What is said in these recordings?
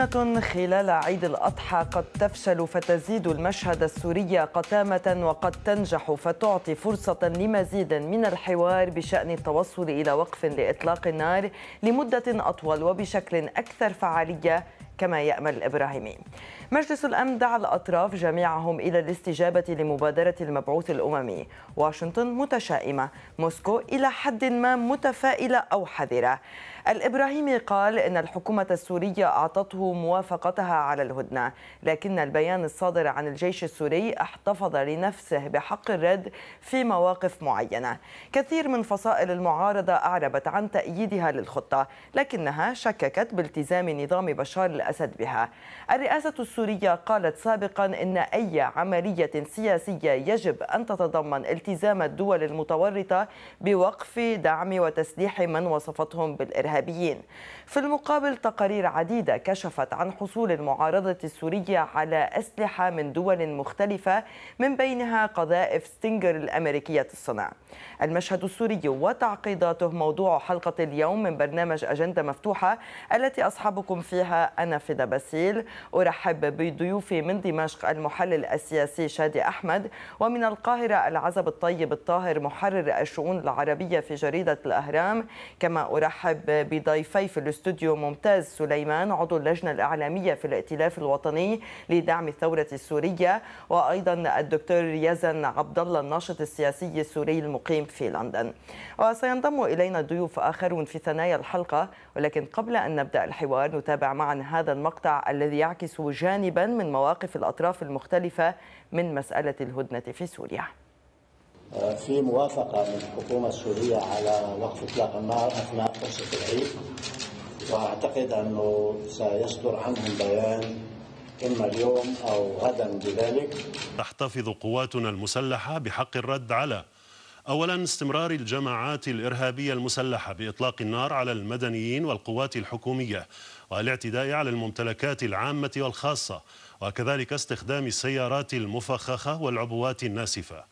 هدنة خلال عيد الأضحى قد تفشل فتزيد المشهد السوري قتامة وقد تنجح فتعطي فرصة لمزيد من الحوار بشأن التوصل إلى وقف لإطلاق النار لمدة أطول وبشكل أكثر فعالية كما يأمل الإبراهيمي مجلس الأمن دعا الأطراف جميعهم إلى الاستجابة لمبادرة المبعوث الأممي واشنطن متشائمة موسكو إلى حد ما متفائلة أو حذرة الإبراهيمي قال إن الحكومة السورية أعطته موافقتها على الهدنة لكن البيان الصادر عن الجيش السوري احتفظ لنفسه بحق الرد في مواقف معينة كثير من فصائل المعارضة أعربت عن تأييدها للخطة لكنها شككت بالتزام نظام بشار الأسد بها الرئاسة السورية قالت سابقا إن أي عملية سياسية يجب أن تتضمن التزام الدول المتورطة بوقف دعم وتسليح من وصفتهم بالإرهاب الإرهابيين في المقابل تقارير عديدة كشفت عن حصول المعارضة السورية على أسلحة من دول مختلفة من بينها قذائف ستينجر الأمريكية الصنع المشهد السوري وتعقيداته موضوع حلقة اليوم من برنامج أجندة مفتوحة التي أصحابكم فيها أنا فدا باسيل أرحب بضيوفي من دمشق المحلل السياسي شادي أحمد ومن القاهرة العزب الطيب الطاهر محرر الشؤون العربية في جريدة الأهرام كما أرحب بضيفي في الاستوديو استوديو ممتاز سليمان عضو اللجنة الإعلامية في الائتلاف الوطني لدعم الثورة السورية وأيضا الدكتور يزن عبد الله الناشط السياسي السوري المقيم في لندن وسينضم إلينا ضيوف آخرون في ثنايا الحلقة ولكن قبل أن نبدأ الحوار نتابع معا هذا المقطع الذي يعكس جانبا من مواقف الأطراف المختلفة من مسألة الهدنة في سوريا في موافقة من الحكومة السورية على وقف إطلاق النار أثناء فرصة العيد وأعتقد أنه سيصدر عنهم بيان إما اليوم أو غدا بذلك تحتفظ قواتنا المسلحة بحق الرد على أولا استمرار الجماعات الإرهابية المسلحة بإطلاق النار على المدنيين والقوات الحكومية والاعتداء على الممتلكات العامة والخاصة وكذلك استخدام السيارات المفخخة والعبوات الناسفة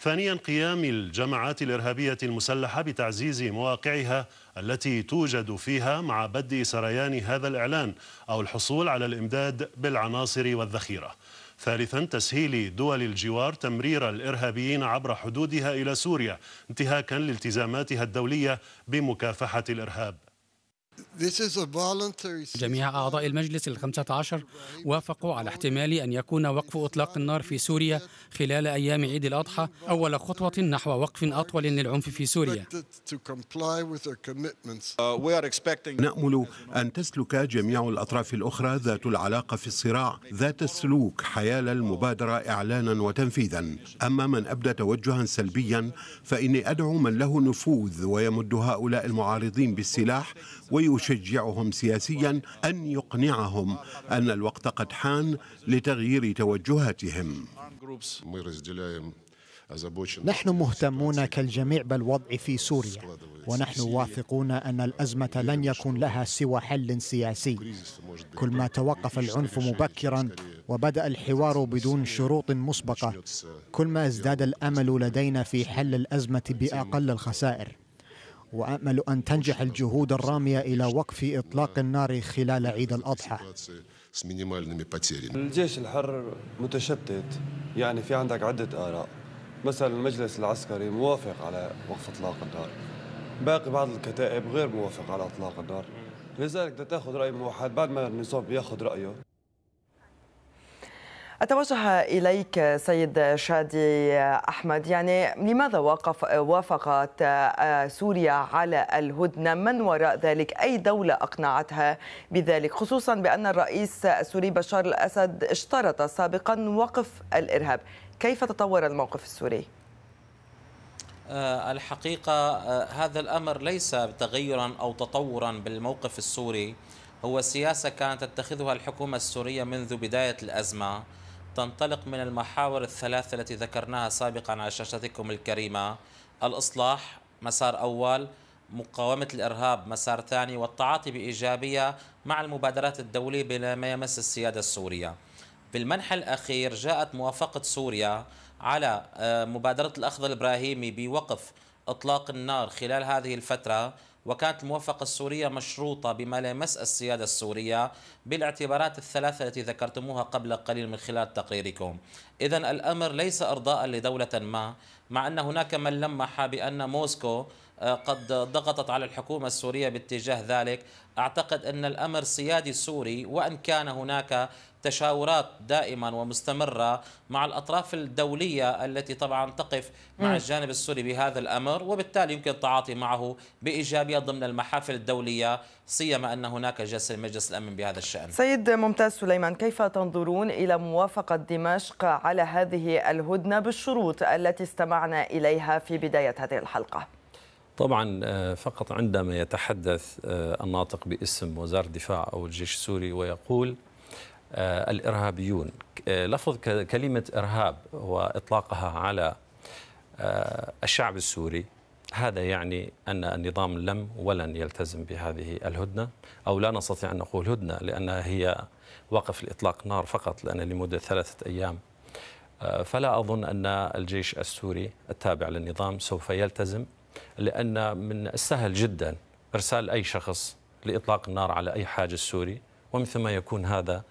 ثانيا قيام الجماعات الإرهابية المسلحة بتعزيز مواقعها التي توجد فيها مع بدء سريان هذا الإعلان أو الحصول على الإمداد بالعناصر والذخيرة ثالثا تسهيل دول الجوار تمرير الإرهابيين عبر حدودها إلى سوريا انتهاكا لالتزاماتها الدولية بمكافحة الإرهاب جميع أعضاء المجلس الخمسة عشر وافقوا على احتمال أن يكون وقف إطلاق النار في سوريا خلال أيام عيد الأضحى أول خطوة نحو وقف أطول للعنف في سوريا uh, نأمل أن تسلك جميع الأطراف الأخرى ذات العلاقة في الصراع ذات السلوك حيال المبادرة إعلانا وتنفيذا أما من أبدى توجها سلبيا فإني أدعو من له نفوذ ويمد هؤلاء المعارضين بالسلاح ويشجعهم سياسيا أن يقنعهم أن الوقت قد حان لتغيير توجهاتهم نحن مهتمون كالجميع بالوضع في سوريا ونحن واثقون ان الازمه لن يكون لها سوى حل سياسي كلما توقف العنف مبكرا وبدا الحوار بدون شروط مسبقه كلما ازداد الامل لدينا في حل الازمه باقل الخسائر وأمل أن تنجح الجهود الرامية إلى وقف إطلاق النار خلال عيد الأضحى الجيش الحر متشتت يعني في عندك عدة آراء مثلا المجلس العسكري موافق على وقف إطلاق النار باقي بعض الكتائب غير موافق على إطلاق النار لذلك تاخذ رأي موحد بعد ما النصاب ياخذ رأيه أتوجه إليك سيد شادي أحمد يعني لماذا وقف وافقت سوريا على الهدنة من وراء ذلك أي دولة أقنعتها بذلك خصوصا بأن الرئيس السوري بشار الأسد اشترط سابقا وقف الإرهاب كيف تطور الموقف السوري؟ آه، الحقيقة آه، هذا الأمر ليس تغيرا أو تطورا بالموقف السوري هو سياسة كانت تتخذها الحكومة السورية منذ بداية الأزمة تنطلق من المحاور الثلاثة التي ذكرناها سابقا على شاشتكم الكريمة الإصلاح مسار أول مقاومة الإرهاب مسار ثاني والتعاطي بإيجابية مع المبادرات الدولية بما يمس السيادة السورية المنح الأخير جاءت موافقة سوريا على آه، مبادرة الأخذ الإبراهيمي بوقف إطلاق النار خلال هذه الفترة وكانت الموافقة السورية مشروطة بما لا يمس السيادة السورية بالاعتبارات الثلاثة التي ذكرتموها قبل قليل من خلال تقريركم إذا الأمر ليس إرضاء لدولة ما مع أن هناك من لمح بأن موسكو آه، قد ضغطت على الحكومة السورية باتجاه ذلك أعتقد أن الأمر سيادي سوري وأن كان هناك تشاورات دائما ومستمرة مع الأطراف الدولية التي طبعا تقف مع الجانب السوري بهذا الأمر وبالتالي يمكن التعاطي معه بإيجابية ضمن المحافل الدولية سيما أن هناك جلسة لمجلس الأمن بهذا الشأن سيد ممتاز سليمان كيف تنظرون إلى موافقة دمشق على هذه الهدنة بالشروط التي استمعنا إليها في بداية هذه الحلقة؟ طبعا آه، فقط عندما يتحدث آه، الناطق باسم وزارة الدفاع أو الجيش السوري ويقول آه، الإرهابيون آه، لفظ كلمة إرهاب وإطلاقها على آه، الشعب السوري هذا يعني أن النظام لم ولن يلتزم بهذه الهدنة أو لا نستطيع أن نقول هدنة لأنها هي وقف الإطلاق نار فقط لأن لمدة ثلاثة أيام فلا أظن أن الجيش السوري التابع للنظام سوف يلتزم لأن من السهل جدا إرسال أي شخص لإطلاق النار على أي حاجز سوري ومن ثم يكون هذا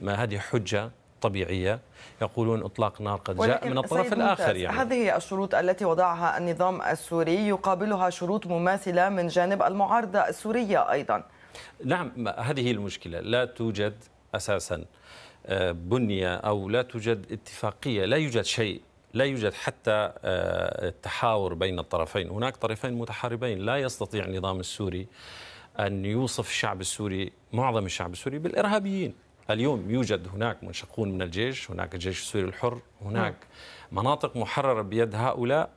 ما هذه حجة طبيعية يقولون إطلاق نار قد جاء من الطرف الآخر يعني هذه الشروط التي وضعها النظام السوري يقابلها شروط مماثلة من جانب المعارضة السورية أيضا نعم هذه المشكلة لا توجد أساسا آه، بنية أو لا توجد اتفاقية لا يوجد شيء لا يوجد حتى آه، التحاور بين الطرفين هناك طرفين متحاربين لا يستطيع النظام السوري أن يوصف الشعب السوري معظم الشعب السوري بالإرهابيين اليوم يوجد هناك منشقون من الجيش هناك الجيش السوري الحر هناك نعم. مناطق محررة بيد هؤلاء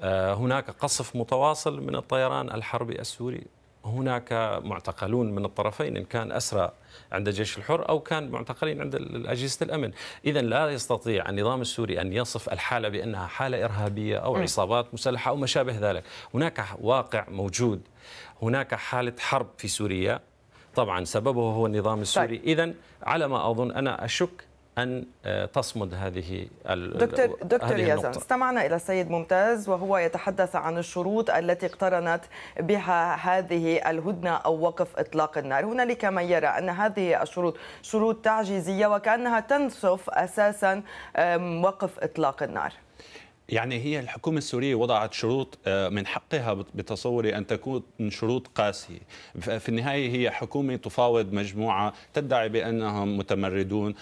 آه، هناك قصف متواصل من الطيران الحربي السوري هناك معتقلون من الطرفين ان كان اسرى عند الجيش الحر او كان معتقلين عند اجهزه الامن، اذا لا يستطيع النظام السوري ان يصف الحاله بانها حاله ارهابيه او نعم. عصابات مسلحه او ما شابه ذلك، هناك واقع موجود، هناك حاله حرب في سوريا طبعا سببه هو النظام طيب. السوري طيب. إذا على ما أظن أنا أشك أن آه، تصمد هذه دكتور دكتور يزن استمعنا إلى السيد ممتاز وهو يتحدث عن الشروط التي اقترنت بها هذه الهدنة أو وقف إطلاق النار هنالك من يرى أن هذه الشروط شروط تعجيزية وكأنها تنسف أساسا وقف إطلاق النار يعني هي الحكومة السورية وضعت شروط آه، من حقها بتصوري أن تكون شروط قاسية في النهاية هي حكومة تفاوض مجموعة تدعي بأنهم متمردون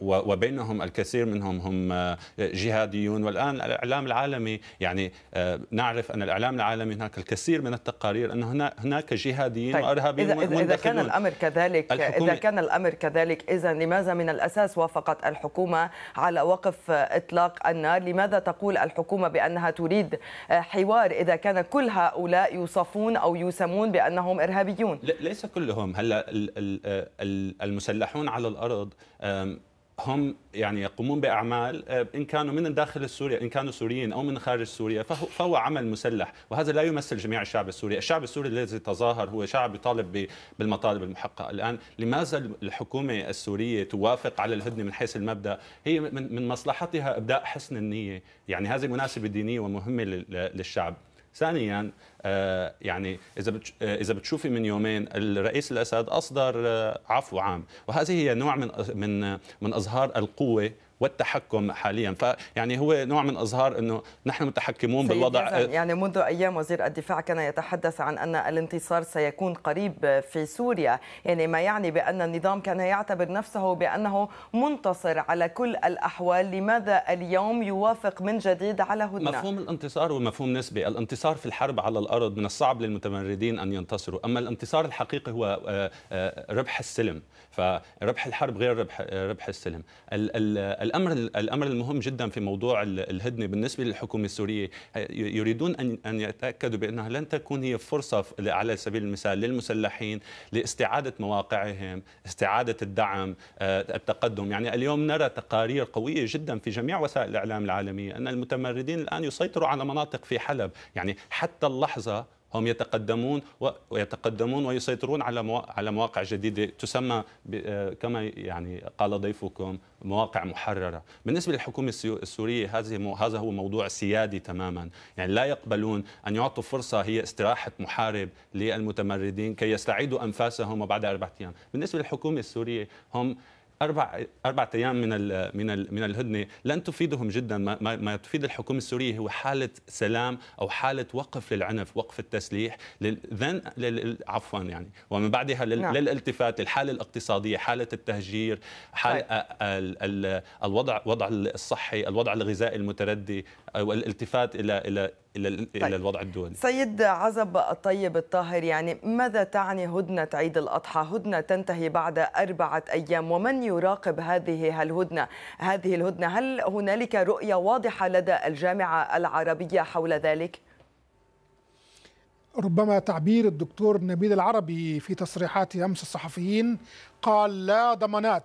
وبينهم الكثير منهم هم آه، جهاديون والآن الإعلام العالمي يعني آه، نعرف أن الإعلام العالمي هناك الكثير من التقارير أن هناك جهاديين طيب. وإرهابيين إذا, إذا كان الأمر كذلك إذا كان الأمر كذلك إذا لماذا من الأساس وافقت الحكومة على وقف إطلاق النار لماذا تقول الحكومة بأنها تريد آه، حوار إذا كان كل هؤلاء يوصفون أو يسمون بأنهم إرهابيون ليس كلهم هلا المسلحون على الأرض هم يعني يقومون باعمال آه، ان كانوا من داخل سوريا ان كانوا سوريين او من خارج سوريا فهو, عمل مسلح وهذا لا يمثل جميع الشعب السوري، الشعب السوري الذي تظاهر هو شعب يطالب بالمطالب المحقه، الان لماذا الحكومه السوريه توافق على الهدنه من حيث المبدا؟ هي من, من مصلحتها ابداء حسن النيه، يعني هذه مناسبه دينيه ومهمه للشعب. ثانيا آه، يعني اذا آه، اذا بتشوفي من يومين الرئيس الاسد اصدر آه، عفو عام وهذه هي نوع من من من اظهار القوه والتحكم حاليا فيعني هو نوع من اظهار انه نحن متحكمون بالوضع آه، يعني منذ ايام وزير الدفاع كان يتحدث عن ان الانتصار سيكون قريب في سوريا يعني ما يعني بان النظام كان يعتبر نفسه بانه منتصر على كل الاحوال لماذا اليوم يوافق من جديد على هدنه مفهوم الانتصار ومفهوم نسبي الانتصار في الحرب على الارض من الصعب للمتمردين ان ينتصروا اما الانتصار الحقيقي هو آه، آه، ربح السلم فربح الحرب غير ربح ربح السلم ال ال الامر الامر المهم جدا في موضوع الهدنه بالنسبه للحكومه السوريه يريدون ان ان يتاكدوا بانها لن تكون هي فرصه على سبيل المثال للمسلحين لاستعاده مواقعهم، استعاده الدعم، آه، التقدم، يعني اليوم نرى تقارير قويه جدا في جميع وسائل الاعلام العالميه ان المتمردين الان يسيطروا على مناطق في حلب، يعني حتى اللحظه هم يتقدمون ويتقدمون ويسيطرون على على مواقع جديده تسمى آه، كما يعني قال ضيفكم مواقع محرره، بالنسبه للحكومه السوريه هذه هذا هو موضوع سيادي تماما، يعني لا يقبلون ان يعطوا فرصه هي استراحه محارب للمتمردين كي يستعيدوا انفاسهم وبعد اربعه ايام، بالنسبه للحكومه السوريه هم اربع اربع ايام من من من الهدنه لن تفيدهم جدا ما, ما تفيد الحكومه السوريه هو حاله سلام او حاله وقف للعنف وقف التسليح عفوا يعني ومن بعدها لل نعم. للالتفات الحاله الاقتصاديه حاله التهجير حال طيب. الوضع وضع الصحي الوضع الغذائي المتردي او الالتفات الى الى الى, طيب. إلى الوضع الدولي. سيد عزب الطيب الطاهر يعني ماذا تعني هدنه عيد الاضحى؟ هدنه تنتهي بعد اربعه ايام ومن يراقب هذه الهدنه؟ هذه الهدنه هل هنالك رؤيه واضحه لدى الجامعه العربيه حول ذلك؟ ربما تعبير الدكتور نبيل العربي في تصريحات امس الصحفيين قال لا ضمانات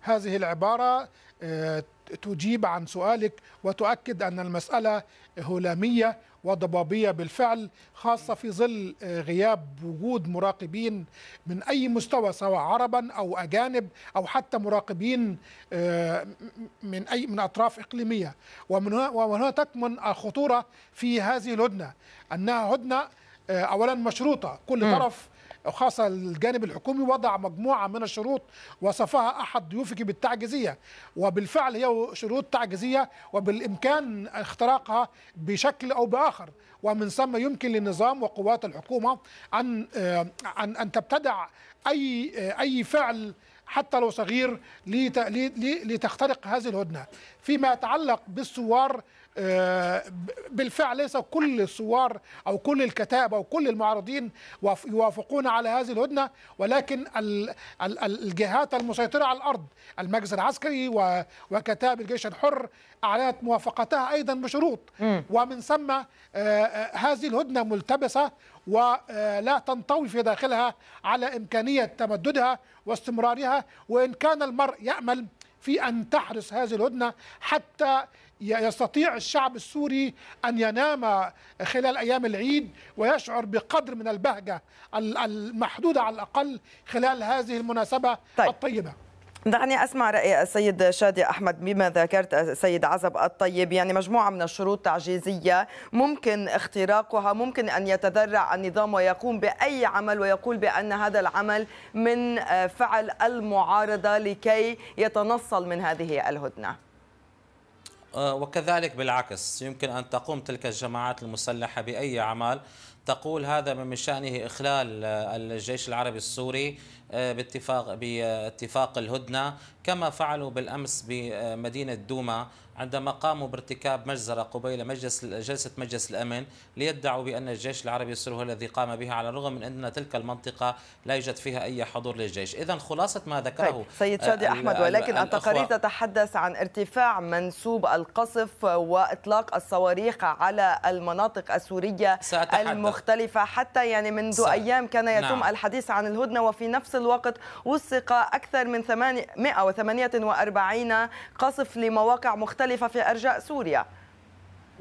هذه العباره آه، تجيب عن سؤالك وتؤكد أن المسألة هلامية وضبابية بالفعل خاصة في ظل آه، غياب وجود مراقبين من أي مستوى سواء عربا أو أجانب أو حتى مراقبين آه، من أي من أطراف إقليمية ومن هنا, وهنا تكمن الخطورة في هذه الهدنة أنها هدنة آه، أولا مشروطة كل طرف وخاصة الجانب الحكومي وضع مجموعة من الشروط وصفها أحد ضيوفك بالتعجيزية وبالفعل هي شروط تعجيزية وبالإمكان اختراقها بشكل أو بآخر ومن ثم يمكن للنظام وقوات الحكومة أن آه، أن أن تبتدع أي آه، أي فعل حتى لو صغير لتخترق هذه الهدنة فيما يتعلق بالثوار آه، بالفعل ليس كل الثوار او كل الكتائب او كل المعارضين يوافقون على هذه الهدنه ولكن الجهات المسيطره على الارض المجلس العسكري وكتائب الجيش الحر اعلنت موافقتها ايضا بشروط ومن ثم آه، آه، هذه الهدنه ملتبسه ولا تنطوي في داخلها على امكانيه تمددها واستمرارها وان كان المرء يامل في ان تحرس هذه الهدنه حتى يستطيع الشعب السوري أن ينام خلال أيام العيد ويشعر بقدر من البهجة المحدودة على الأقل خلال هذه المناسبة طيب. الطيبة دعني اسمع راي السيد شادي احمد بما ذكرت السيد عزب الطيب يعني مجموعه من الشروط تعجيزيه ممكن اختراقها ممكن ان يتذرع النظام ويقوم باي عمل ويقول بان هذا العمل من فعل المعارضه لكي يتنصل من هذه الهدنه آه، وكذلك بالعكس يمكن أن تقوم تلك الجماعات المسلحة بأي أعمال تقول هذا من شأنه إخلال آه، الجيش العربي السوري آه، باتفاق باتفاق الهدنة كما فعلوا بالأمس بمدينة دوما عندما قاموا بارتكاب مجزرة قبيل مجلس جلسة مجلس الأمن ليدعوا بأن الجيش العربي السوري هو الذي قام بها على الرغم من أن تلك المنطقة لا يوجد فيها أي حضور للجيش إذا خلاصة ما ذكره طيب. سيد شادي أحمد ولكن التقارير تتحدث عن ارتفاع منسوب القصف وإطلاق الصواريخ على المناطق السورية سأتحدث. المختلفة حتى يعني منذ سأ... أيام كان يتم نعم. الحديث عن الهدنة وفي نفس الوقت وثق أكثر من 848 قصف لمواقع مختلفة مختلفه في أرجاء سوريا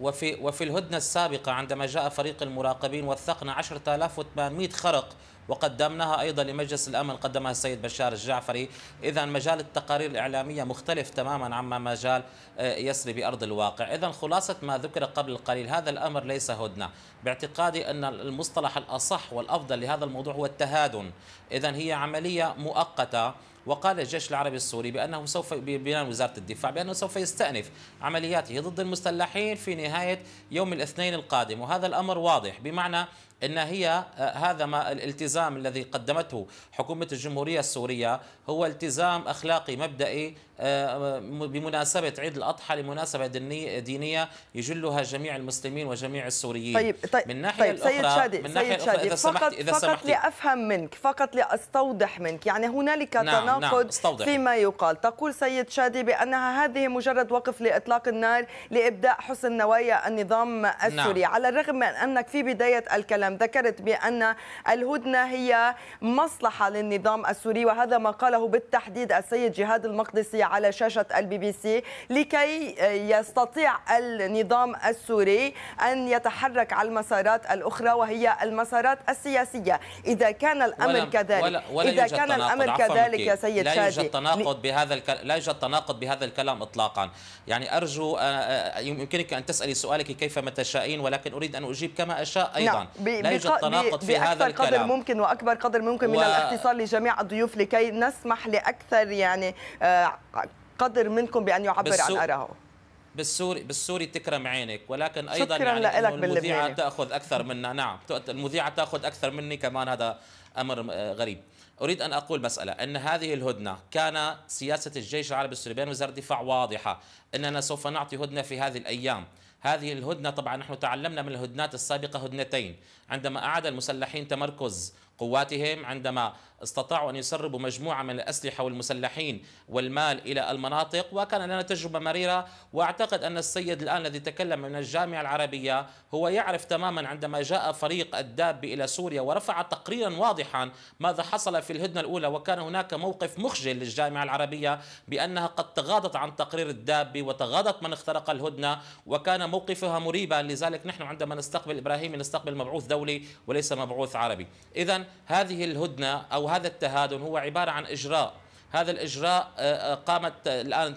وفي وفي الهدنة السابقة عندما جاء فريق المراقبين وثقنا 10800 خرق وقدمناها أيضا لمجلس الأمن قدمها السيد بشار الجعفري إذا مجال التقارير الإعلامية مختلف تماما عما مجال آه، يسري بأرض الواقع إذا خلاصة ما ذكر قبل قليل هذا الأمر ليس هدنة باعتقادي أن المصطلح الأصح والأفضل لهذا الموضوع هو التهادن إذا هي عملية مؤقتة وقال الجيش العربي السوري بأنه سوف بناء وزارة الدفاع بأنه سوف يستأنف عملياته ضد المسلحين في نهاية يوم الاثنين القادم وهذا الأمر واضح بمعنى ان هي آه، هذا ما الالتزام الذي قدمته حكومه الجمهوريه السوريه هو التزام اخلاقي مبدئي آه، بمناسبة عيد الأضحى لمناسبة دينية يجلها جميع المسلمين وجميع السوريين طيب طيب من ناحية طيب الأخرى سيد شادي من ناحية سيد شادي إذا فقط, سمحت إذا فقط سمحت لأفهم منك فقط لأستوضح منك يعني هنالك نعم, نعم، تناقض نعم استوضح. فيما يقال تقول سيد شادي بأنها هذه مجرد وقف لإطلاق النار لإبداء حسن نوايا النظام السوري نعم. على الرغم من أنك في بداية الكلام ذكرت بأن الهدنة هي مصلحة للنظام السوري وهذا ما قاله بالتحديد السيد جهاد المقدسي على شاشة البي بي سي لكي آه، يستطيع النظام السوري أن يتحرك على المسارات الأخرى وهي المسارات السياسية إذا كان الأمر ولا كذلك ولا ولا إذا كان الأمر كذلك يا سيد لا لا يوجد تناقض بهذا الك... لا يوجد تناقض بهذا الكلام إطلاقا يعني أرجو آه، آه، يمكنك أن تسألي سؤالك كيف ما تشائين ولكن أريد أن أجيب كما أشاء نعم، أيضا نعم. ب... لا يوجد تناقض في هذا الكلام قدر ممكن وأكبر قدر ممكن و... من الاختصار لجميع الضيوف لكي نسمح لأكثر يعني قدر منكم بان يعبر عن ارائه بالسوري بالسوري تكرم عينك ولكن ايضا شكرا يعني لك المذيعه تاخذ اكثر منا نعم المذيعه تاخذ اكثر مني كمان هذا امر آه، غريب اريد ان اقول مساله ان هذه الهدنه كان سياسه الجيش العربي السوري بين وزاره الدفاع واضحه اننا سوف نعطي هدنه في هذه الايام هذه الهدنه طبعا نحن تعلمنا من الهدنات السابقه هدنتين عندما اعاد المسلحين تمركز قواتهم عندما استطاعوا أن يسربوا مجموعة من الأسلحة والمسلحين والمال إلى المناطق وكان لنا تجربة مريرة وأعتقد أن السيد الآن الذي تكلم من الجامعة العربية هو يعرف تماما عندما جاء فريق الداب إلى سوريا ورفع تقريرا واضحا ماذا حصل في الهدنة الأولى وكان هناك موقف مخجل للجامعة العربية بأنها قد تغاضت عن تقرير الدابي وتغاضت من اخترق الهدنة وكان موقفها مريبا لذلك نحن عندما نستقبل إبراهيم نستقبل مبعوث دولي وليس مبعوث عربي إذا هذه الهدنة أو وهذا التهادن هو عبارة عن إجراء هذا الإجراء آه، آه، قامت آه، الآن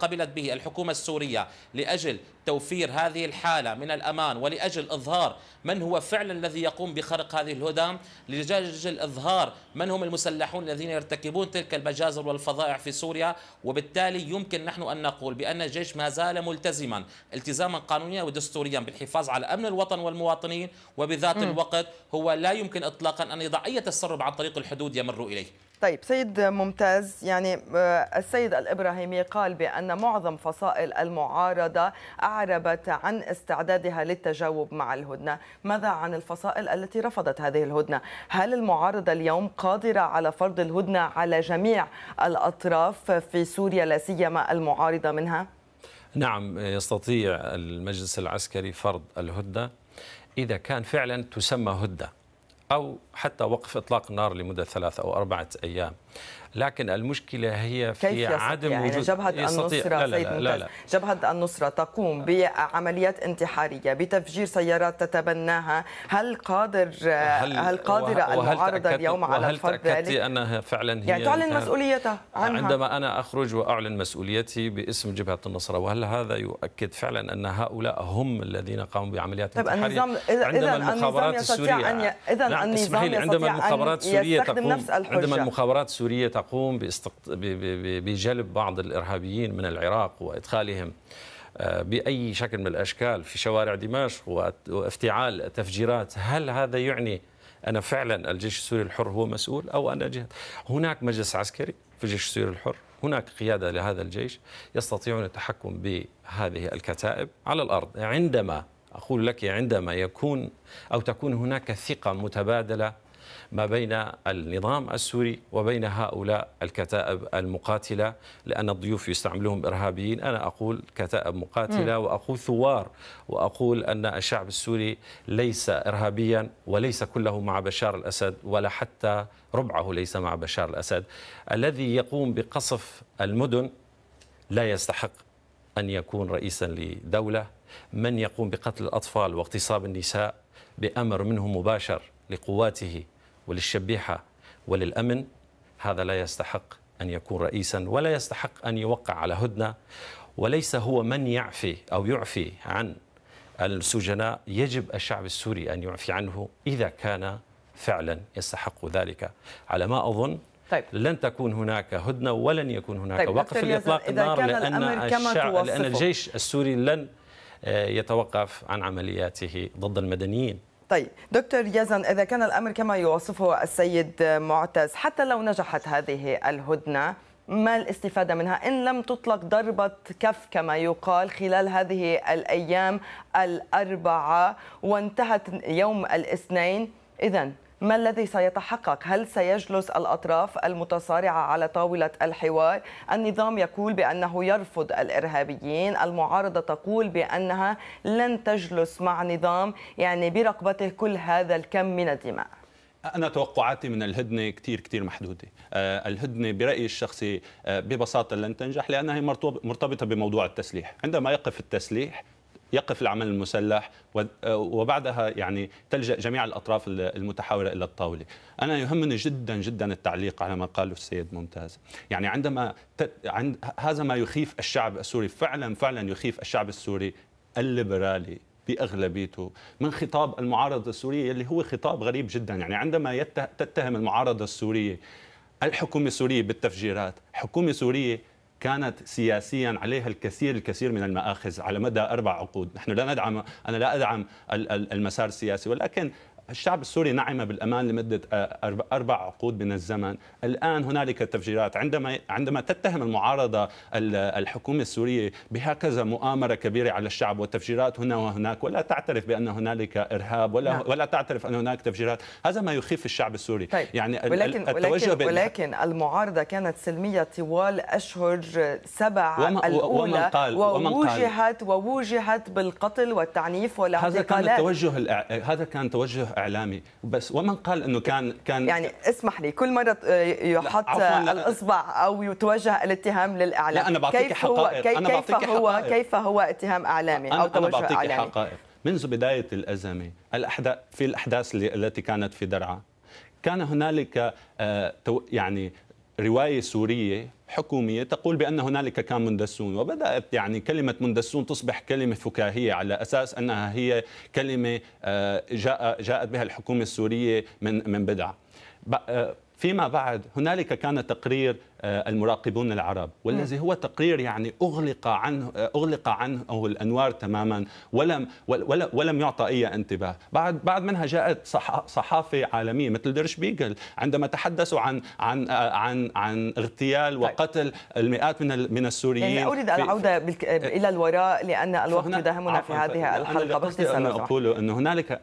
قبلت به الحكومة السورية لأجل توفير هذه الحالة من الأمان ولأجل إظهار من هو فعلا الذي يقوم بخرق هذه الهدم لأجل إظهار من هم المسلحون الذين يرتكبون تلك المجازر والفظائع في سوريا وبالتالي يمكن نحن أن نقول بأن الجيش ما زال ملتزما التزاما قانونيا ودستوريا بالحفاظ على أمن الوطن والمواطنين وبذات الوقت هو لا يمكن إطلاقا أن يضع أي تسرب عن طريق الحدود يمر إليه طيب سيد ممتاز يعني آه، السيد الإبراهيمي قال بأن معظم فصائل المعارضة أعربت عن استعدادها للتجاوب مع الهدنة ماذا عن الفصائل التي رفضت هذه الهدنة هل المعارضة اليوم قادرة على فرض الهدنة على جميع الأطراف في سوريا لا سيما المعارضة منها؟ نعم يستطيع المجلس العسكري فرض الهدنة إذا كان فعلا تسمى هدنة أو حتى وقف إطلاق النار لمدة ثلاثة أو أربعة أيام لكن المشكله هي في كيف عدم يعني وجود جبهه النصره لا لا, لا, لا, لا جبهه النصره تقوم بعمليات انتحاريه بتفجير سيارات تتبناها هل قادر هل, هل قادره المعارضه اليوم على وهل الفرض ذلك انها فعلا هي يعني تعلن مسؤوليتها عنها عندما انا اخرج واعلن مسؤوليتي باسم جبهه النصره وهل هذا يؤكد فعلا ان هؤلاء هم الذين قاموا بعمليات طيب انتحاريه النظام عندما المخابرات السوريه اذا النظام يستطيع عندما المخابرات السوريه تقوم عندما المخابرات السوريه تقوم بجلب بعض الإرهابيين من العراق وإدخالهم آه، بأي شكل من الأشكال في شوارع دمشق وافتعال تفجيرات هل هذا يعني ان فعلا الجيش السوري الحر هو مسؤول أو ان جهة هناك مجلس عسكري في الجيش السوري الحر هناك قيادة لهذا الجيش يستطيعون التحكم بهذه الكتائب على الأرض عندما أقول لك عندما يكون أو تكون هناك ثقة متبادلة ما بين النظام السوري وبين هؤلاء الكتائب المقاتلة لأن الضيوف يستعملهم إرهابيين أنا أقول كتائب مقاتلة وأقول ثوار وأقول أن الشعب السوري ليس إرهابيا وليس كله مع بشار الأسد ولا حتى ربعه ليس مع بشار الأسد الذي يقوم بقصف المدن لا يستحق أن يكون رئيسا لدولة من يقوم بقتل الأطفال واغتصاب النساء بأمر منه مباشر لقواته وللشبيحة وللأمن هذا لا يستحق أن يكون رئيسا ولا يستحق أن يوقع على هدنة وليس هو من يعفي أو يعفي عن السجناء يجب الشعب السوري أن يعفي عنه إذا كان فعلا يستحق ذلك على ما أظن طيب. لن تكون هناك هدنة ولن يكون هناك طيب. وقف لإطلاق النار لأن, الشعب لأن الجيش السوري لن آه، يتوقف عن عملياته ضد المدنيين طيب دكتور يزن إذا كان الأمر كما يوصفه السيد معتز حتى لو نجحت هذه الهدنة ما الاستفادة منها إن لم تطلق ضربة كف كما يقال خلال هذه الأيام الأربعة وانتهت يوم الاثنين إذا ما الذي سيتحقق؟ هل سيجلس الأطراف المتصارعة على طاولة الحوار؟ النظام يقول بأنه يرفض الإرهابيين المعارضة تقول بأنها لن تجلس مع نظام يعني برقبته كل هذا الكم من الدماء أنا توقعاتي من الهدنة كتير كتير محدودة آه، الهدنة برأيي الشخصي آه، ببساطة لن تنجح لأنها مرتبطة بموضوع التسليح عندما يقف التسليح يقف العمل المسلح آه، وبعدها يعني تلجا جميع الاطراف المتحاوره الى الطاوله انا يهمني جدا جدا التعليق على ما قاله السيد ممتاز يعني عندما عند هذا ما يخيف الشعب السوري فعلا فعلا يخيف الشعب السوري الليبرالي باغلبيته من خطاب المعارضه السوريه اللي هو خطاب غريب جدا يعني عندما تتهم المعارضه السوريه الحكومه السوريه بالتفجيرات حكومه سوريه كانت سياسيا عليها الكثير الكثير من المآخذ على مدى أربع عقود نحن لا ندعم أنا لا أدعم المسار السياسي ولكن الشعب السوري نعم بالأمان لمدة آه، أربع عقود من الزمن الآن هنالك تفجيرات عندما عندما تتهم المعارضة الحكومة السورية بهكذا مؤامرة كبيرة على الشعب والتفجيرات هنا وهناك ولا تعترف بأن هنالك إرهاب ولا نعم. ولا تعترف أن هناك تفجيرات هذا ما يخيف الشعب السوري طيب. يعني ولكن التوجه ولكن, ولكن المعارضة كانت سلمية طوال أشهر سبع وما الأولى ومن قال ووجهت ووجهت بالقتل والتعنيف والاعتقالات هذا كان التوجه هذا كان توجه اعلامي بس ومن قال انه كان كان يعني اسمح لي كل مره آه، يحط الاصبع او يتوجه الاتهام للاعلام لا انا بعطيك كيف هو هو انا بعطيك كيف هو كيف هو اتهام اعلامي او توجه اعلامي انا بعطيك حقائق منذ بدايه الازمه الاحداث في الاحداث التي كانت في درعا كان هنالك آه، يعني رواية سورية حكومية تقول بأن هنالك كان مندسون وبدأت يعني كلمة مندسون تصبح كلمة فكاهية على أساس أنها هي كلمة آه، جاء جاءت بها الحكومة السورية من من بدعة آه، فيما بعد هنالك كان تقرير آه، المراقبون العرب والذي هو تقرير يعني أغلق عنه آه، أغلق عنه الأنوار تماما ولم ولم يعطى أي انتباه بعد بعد منها جاءت صحافة عالمية مثل ديرش بيجل عندما تحدثوا عن عن آه، عن عن اغتيال طيب. وقتل المئات من من السوريين يعني أريد العوده إلى الوراء لأن الوقت يداهمنا في هذه الحلقة باختصار أنا أقوله أنه هنالك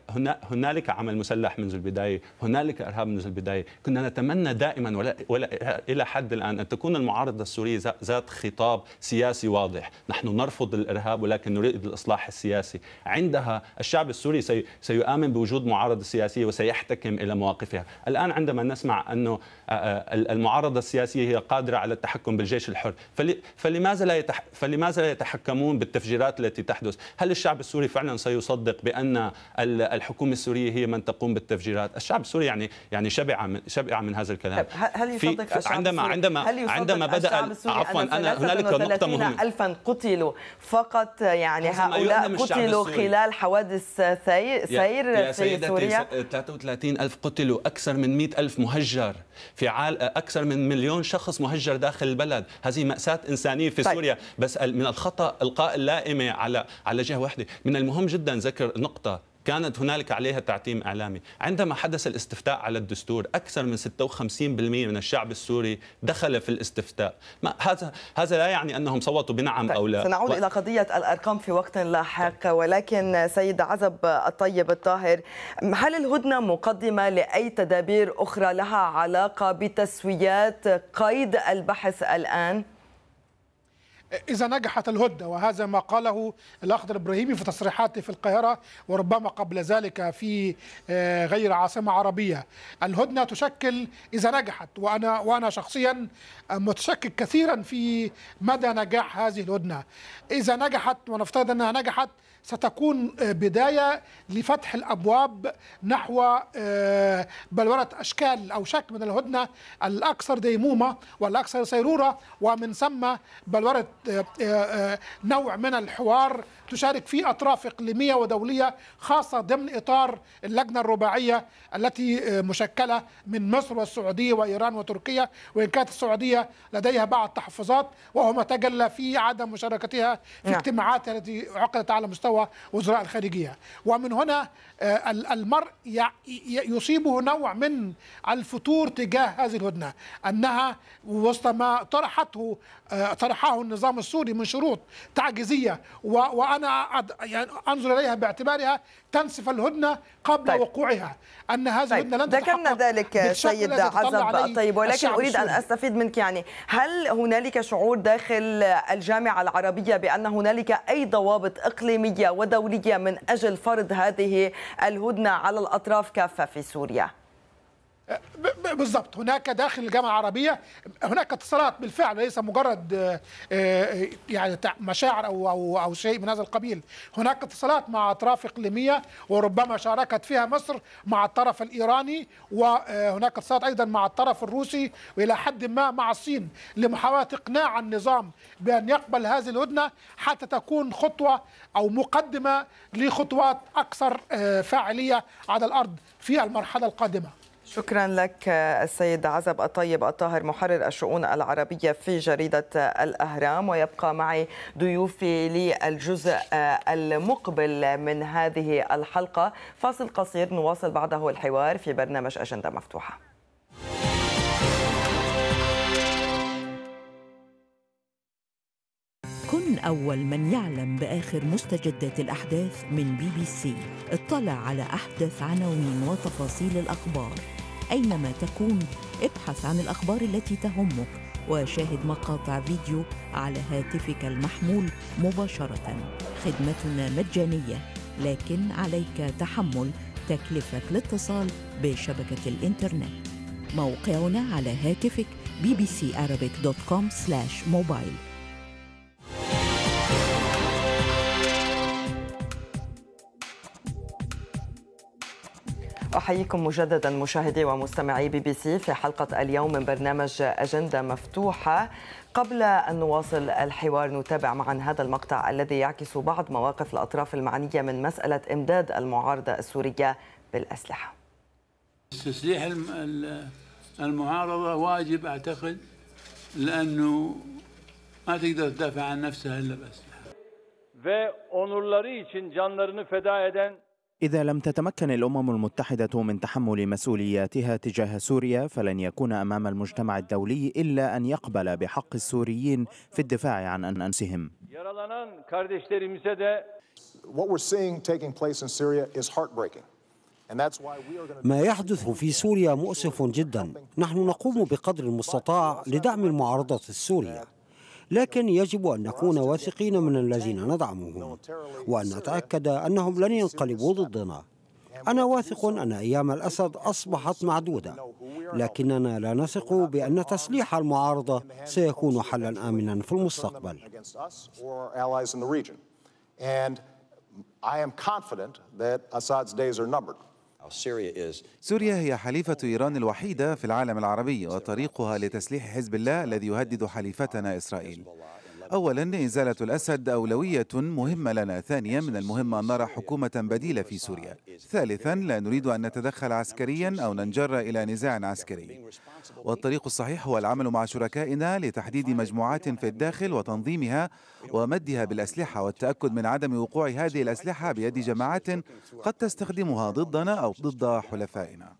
هنالك عمل مسلح منذ البداية هنالك إرهاب منذ البداية كنا نتمنى دائما ولا, ولا إلى حد الآن الآن أن تكون المعارضة السورية ذات خطاب سياسي واضح نحن نرفض الإرهاب ولكن نريد الإصلاح السياسي عندها الشعب السوري سي... سيؤمن بوجود معارضة سياسية وسيحتكم إلى مواقفها الآن عندما نسمع أنه آه، آه، المعارضة السياسية هي قادرة على التحكم بالجيش الحر فل... فلماذا لا يتح... فلماذا لا يتحكمون بالتفجيرات التي تحدث هل الشعب السوري فعلا سيصدق بأن الحكومة السورية هي من تقوم بالتفجيرات الشعب السوري يعني يعني شبع من شبع من هذا الكلام طيب، هل يصدق في... عندما عندما عندما عندما بدا عفوا انا هنالك نقطه مهمه ألفا قتلوا فقط يعني هؤلاء قتلوا خلال حوادث سير سير في سوريا 33 ألف قتلوا أكثر من 100 ألف مهجر في عال أكثر من مليون شخص مهجر داخل البلد هذه مأساة إنسانية في طيب. سوريا بس من الخطأ إلقاء اللائمة على على جهة واحدة من المهم جدا ذكر نقطة كانت هنالك عليها تعتيم اعلامي، عندما حدث الاستفتاء على الدستور اكثر من 56% من الشعب السوري دخل في الاستفتاء، ما هذا هذا لا يعني انهم صوتوا بنعم طيب. او لا سنعود و... الى قضيه الارقام في وقت لاحق طيب. ولكن سيد عزب الطيب الطاهر هل الهدنه مقدمه لاي تدابير اخرى لها علاقه بتسويات قيد البحث الان؟ إذا نجحت الهدنة وهذا ما قاله الأخضر إبراهيمي في تصريحاته في القاهرة وربما قبل ذلك في آه، غير عاصمة عربية الهدنة تشكل إذا نجحت وأنا, وأنا شخصيا متشكك كثيرا في مدى نجاح هذه الهدنة إذا نجحت ونفترض أنها نجحت ستكون آه، بداية لفتح الأبواب نحو آه، بلورة أشكال أو شك من الهدنة الأكثر ديمومة والأكثر سيرورة ومن ثم بلورة آه، نوع من الحوار تشارك فيه أطراف إقليمية ودولية خاصة ضمن إطار اللجنة الرباعية التي مشكلة من مصر والسعودية وإيران وتركيا وإن كانت السعودية لديها بعض التحفظات وهو ما تجلى في عدم مشاركتها في نعم. اجتماعاتها التي عقدت على مستوى وزراء الخارجية ومن هنا آه، المرء يصيبه نوع من الفتور تجاه هذه الهدنة أنها وسط ما طرحته آه، طرحه النظام السوري من شروط تعجيزيه وانا يعني انظر اليها باعتبارها تنسف الهدنه قبل طيب. وقوعها ان هذه طيب. الهدنه لن ذكرنا ذلك سيد عزب طيب ولكن اريد ان استفيد منك يعني هل هنالك شعور داخل الجامعه العربيه بان هنالك اي ضوابط اقليميه ودوليه من اجل فرض هذه الهدنه على الاطراف كافه في سوريا؟ بالضبط هناك داخل الجامعه العربيه هناك اتصالات بالفعل ليس مجرد آه، آه، يعني مشاعر او او او شيء من هذا القبيل هناك اتصالات مع اطراف اقليميه وربما شاركت فيها مصر مع الطرف الايراني وهناك آه، اتصالات ايضا مع الطرف الروسي والى حد ما مع الصين لمحاوله اقناع النظام بان يقبل هذه الهدنه حتى تكون خطوه او مقدمه لخطوات اكثر فاعليه على الارض في المرحله القادمه شكرا لك السيد عزب الطيب الطاهر محرر الشؤون العربية في جريدة الأهرام ويبقى معي ضيوفي للجزء آه، المقبل من هذه الحلقة فاصل قصير نواصل بعده الحوار في برنامج أجندة مفتوحة كن أول من يعلم بآخر مستجدات الأحداث من بي بي سي اطلع على أحدث عناوين وتفاصيل الأخبار أينما تكون ابحث عن الأخبار التي تهمك وشاهد مقاطع فيديو على هاتفك المحمول مباشرة خدمتنا مجانية لكن عليك تحمل تكلفة الاتصال بشبكة الإنترنت موقعنا على هاتفك bbcarabic.com/mobile أحييكم مجددا مشاهدي ومستمعي بي بي سي في حلقة اليوم من برنامج أجندة مفتوحة قبل أن نواصل الحوار نتابع معا هذا المقطع الذي يعكس بعض مواقف الأطراف المعنية من مسألة إمداد المعارضة السورية بالأسلحة تسليح المعارضة واجب أعتقد لأنه ما تقدر تدافع عن نفسها إلا بأسلحة ve onurları için canlarını feda eden إذا لم تتمكن الأمم المتحدة من تحمل مسؤولياتها تجاه سوريا فلن يكون أمام المجتمع الدولي إلا أن يقبل بحق السوريين في الدفاع عن أنفسهم. ما يحدث في سوريا مؤسف جدا نحن نقوم بقدر المستطاع لدعم المعارضة السورية لكن يجب أن نكون واثقين من الذين ندعمهم وأن نتأكد أنهم لن ينقلبوا ضدنا أنا واثق أن أيام الأسد أصبحت معدودة لكننا لا نثق بأن تسليح المعارضة سيكون حلا آمنا في المستقبل I am confident that Assad's days are numbered. سوريا هي حليفة إيران الوحيدة في العالم العربي وطريقها لتسليح حزب الله الذي يهدد حليفتنا إسرائيل أولا إزالة الأسد أولوية مهمة لنا ثانيا من المهم أن نرى حكومة بديلة في سوريا ثالثا لا نريد أن نتدخل عسكريا أو ننجر إلى نزاع عسكري والطريق الصحيح هو العمل مع شركائنا لتحديد مجموعات في الداخل وتنظيمها ومدها بالأسلحة والتأكد من عدم وقوع هذه الأسلحة بيد جماعات قد تستخدمها ضدنا أو ضد حلفائنا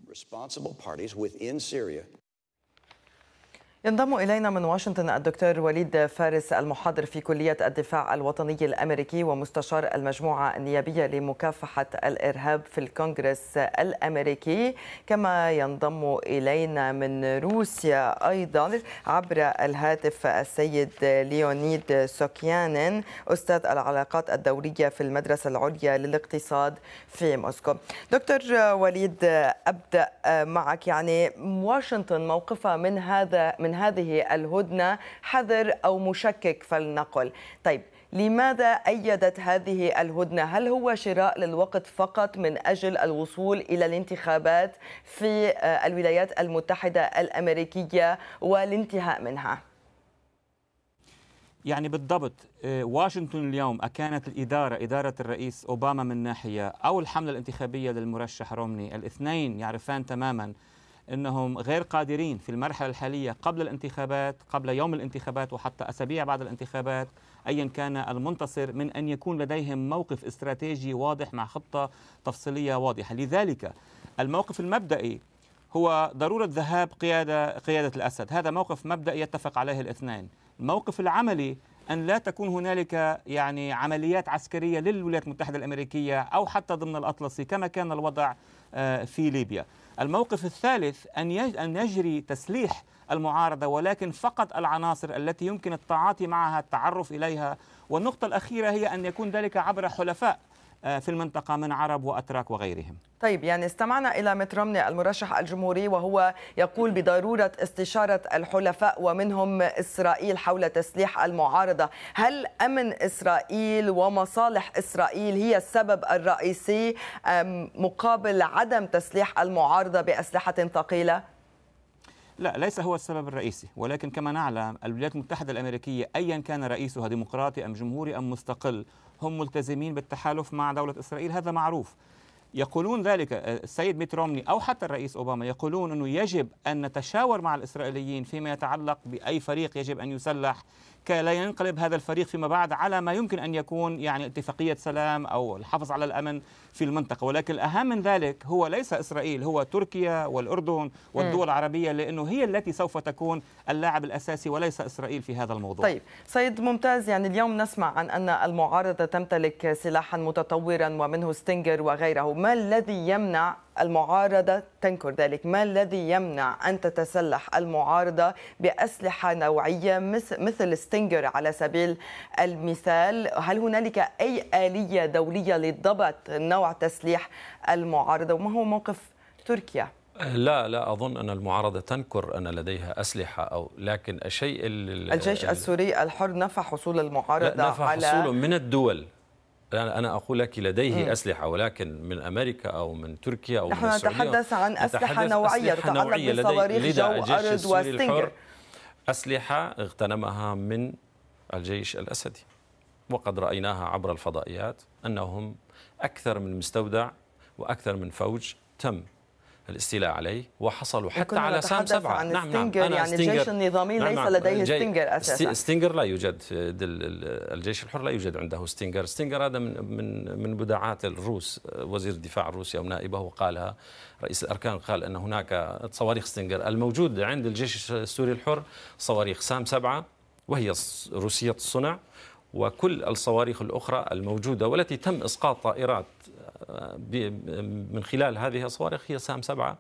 ينضم إلينا من واشنطن الدكتور وليد فارس المحاضر في كلية الدفاع الوطني الأمريكي ومستشار المجموعة النيابية لمكافحة الإرهاب في الكونغرس الأمريكي كما ينضم إلينا من روسيا أيضا عبر الهاتف السيد ليونيد سوكيانين أستاذ العلاقات الدولية في المدرسة العليا للاقتصاد في موسكو دكتور وليد أبدأ معك يعني واشنطن موقفها من هذا من من هذه الهدنة حذر أو مشكك فلنقل طيب لماذا أيدت هذه الهدنة؟ هل هو شراء للوقت فقط من أجل الوصول إلى الانتخابات في آه، الولايات المتحدة الأمريكية والانتهاء منها؟ يعني بالضبط آه، واشنطن اليوم أكانت الإدارة إدارة الرئيس أوباما من ناحية أو الحملة الانتخابية للمرشح رومني الاثنين يعرفان تماما انهم غير قادرين في المرحله الحاليه قبل الانتخابات قبل يوم الانتخابات وحتى اسابيع بعد الانتخابات ايا كان المنتصر من ان يكون لديهم موقف استراتيجي واضح مع خطه تفصيليه واضحه لذلك الموقف المبدئي هو ضروره ذهاب قياده قياده الاسد هذا موقف مبدئي يتفق عليه الاثنين الموقف العملي ان لا تكون هنالك يعني عمليات عسكريه للولايات المتحده الامريكيه او حتى ضمن الاطلسي كما كان الوضع آه، في ليبيا الموقف الثالث أن يجري تسليح المعارضة ولكن فقط العناصر التي يمكن التعاطي معها التعرف إليها والنقطة الأخيرة هي أن يكون ذلك عبر حلفاء آه، في المنطقة من عرب وأتراك وغيرهم طيب يعني استمعنا إلى مت المرشح الجمهوري وهو يقول بضرورة استشارة الحلفاء ومنهم إسرائيل حول تسليح المعارضة هل أمن إسرائيل ومصالح إسرائيل هي السبب الرئيسي مقابل عدم تسليح المعارضة بأسلحة ثقيلة؟ لا ليس هو السبب الرئيسي ولكن كما نعلم الولايات المتحدة الأمريكية أيا كان رئيسها ديمقراطي أم جمهوري أم مستقل هم ملتزمين بالتحالف مع دولة إسرائيل هذا معروف يقولون ذلك آه، السيد ميت رومني أو حتى الرئيس أوباما يقولون أنه يجب أن نتشاور مع الإسرائيليين فيما يتعلق بأي فريق يجب أن يسلح كي لا ينقلب هذا الفريق فيما بعد على ما يمكن أن يكون يعني اتفاقية سلام أو الحفظ على الأمن في المنطقة ولكن الأهم من ذلك هو ليس إسرائيل هو تركيا والأردن والدول م. العربية لأنه هي التي سوف تكون اللاعب الأساسي وليس إسرائيل في هذا الموضوع طيب سيد ممتاز يعني اليوم نسمع عن أن المعارضة تمتلك سلاحا متطورا ومنه ستينجر وغيره ما الذي يمنع المعارضة تنكر ذلك ما الذي يمنع أن تتسلح المعارضة بأسلحة نوعية مثل ستينجر على سبيل المثال هل هنالك أي آلية دولية لضبط نوع تسليح المعارضة وما هو موقف تركيا؟ لا لا اظن ان المعارضه تنكر ان لديها اسلحه او لكن الشيء الجيش السوري الحر نفى حصول المعارضه نفى على حصوله من الدول يعني أنا أقول لك لديه م. أسلحة ولكن من أمريكا أو من تركيا أو نحن من السعودية نتحدث عن أسلحة نوعية تتعلق بصواريخ جو أرض وستينجر أسلحة اغتنمها من الجيش الأسدي وقد رأيناها عبر الفضائيات أنهم أكثر من مستودع وأكثر من فوج تم الاستيلاء عليه وحصلوا حتى على سام سبعة عن نعم نعم يعني ستينجر. الجيش النظامي نعم ليس نعم. لديه جي... ستينجر أساسا ستينجر لا يوجد الجيش الحر لا يوجد عنده ستينجر ستينجر هذا من من من بدعات الروس وزير الدفاع الروسي أو نائبه وقالها رئيس الأركان قال أن هناك صواريخ ستينجر الموجود عند الجيش السوري الحر صواريخ سام سبعة وهي روسية الصنع وكل الصواريخ الأخرى الموجودة والتي تم إسقاط طائرات من خلال هذه الصواريخ هي سام سبعة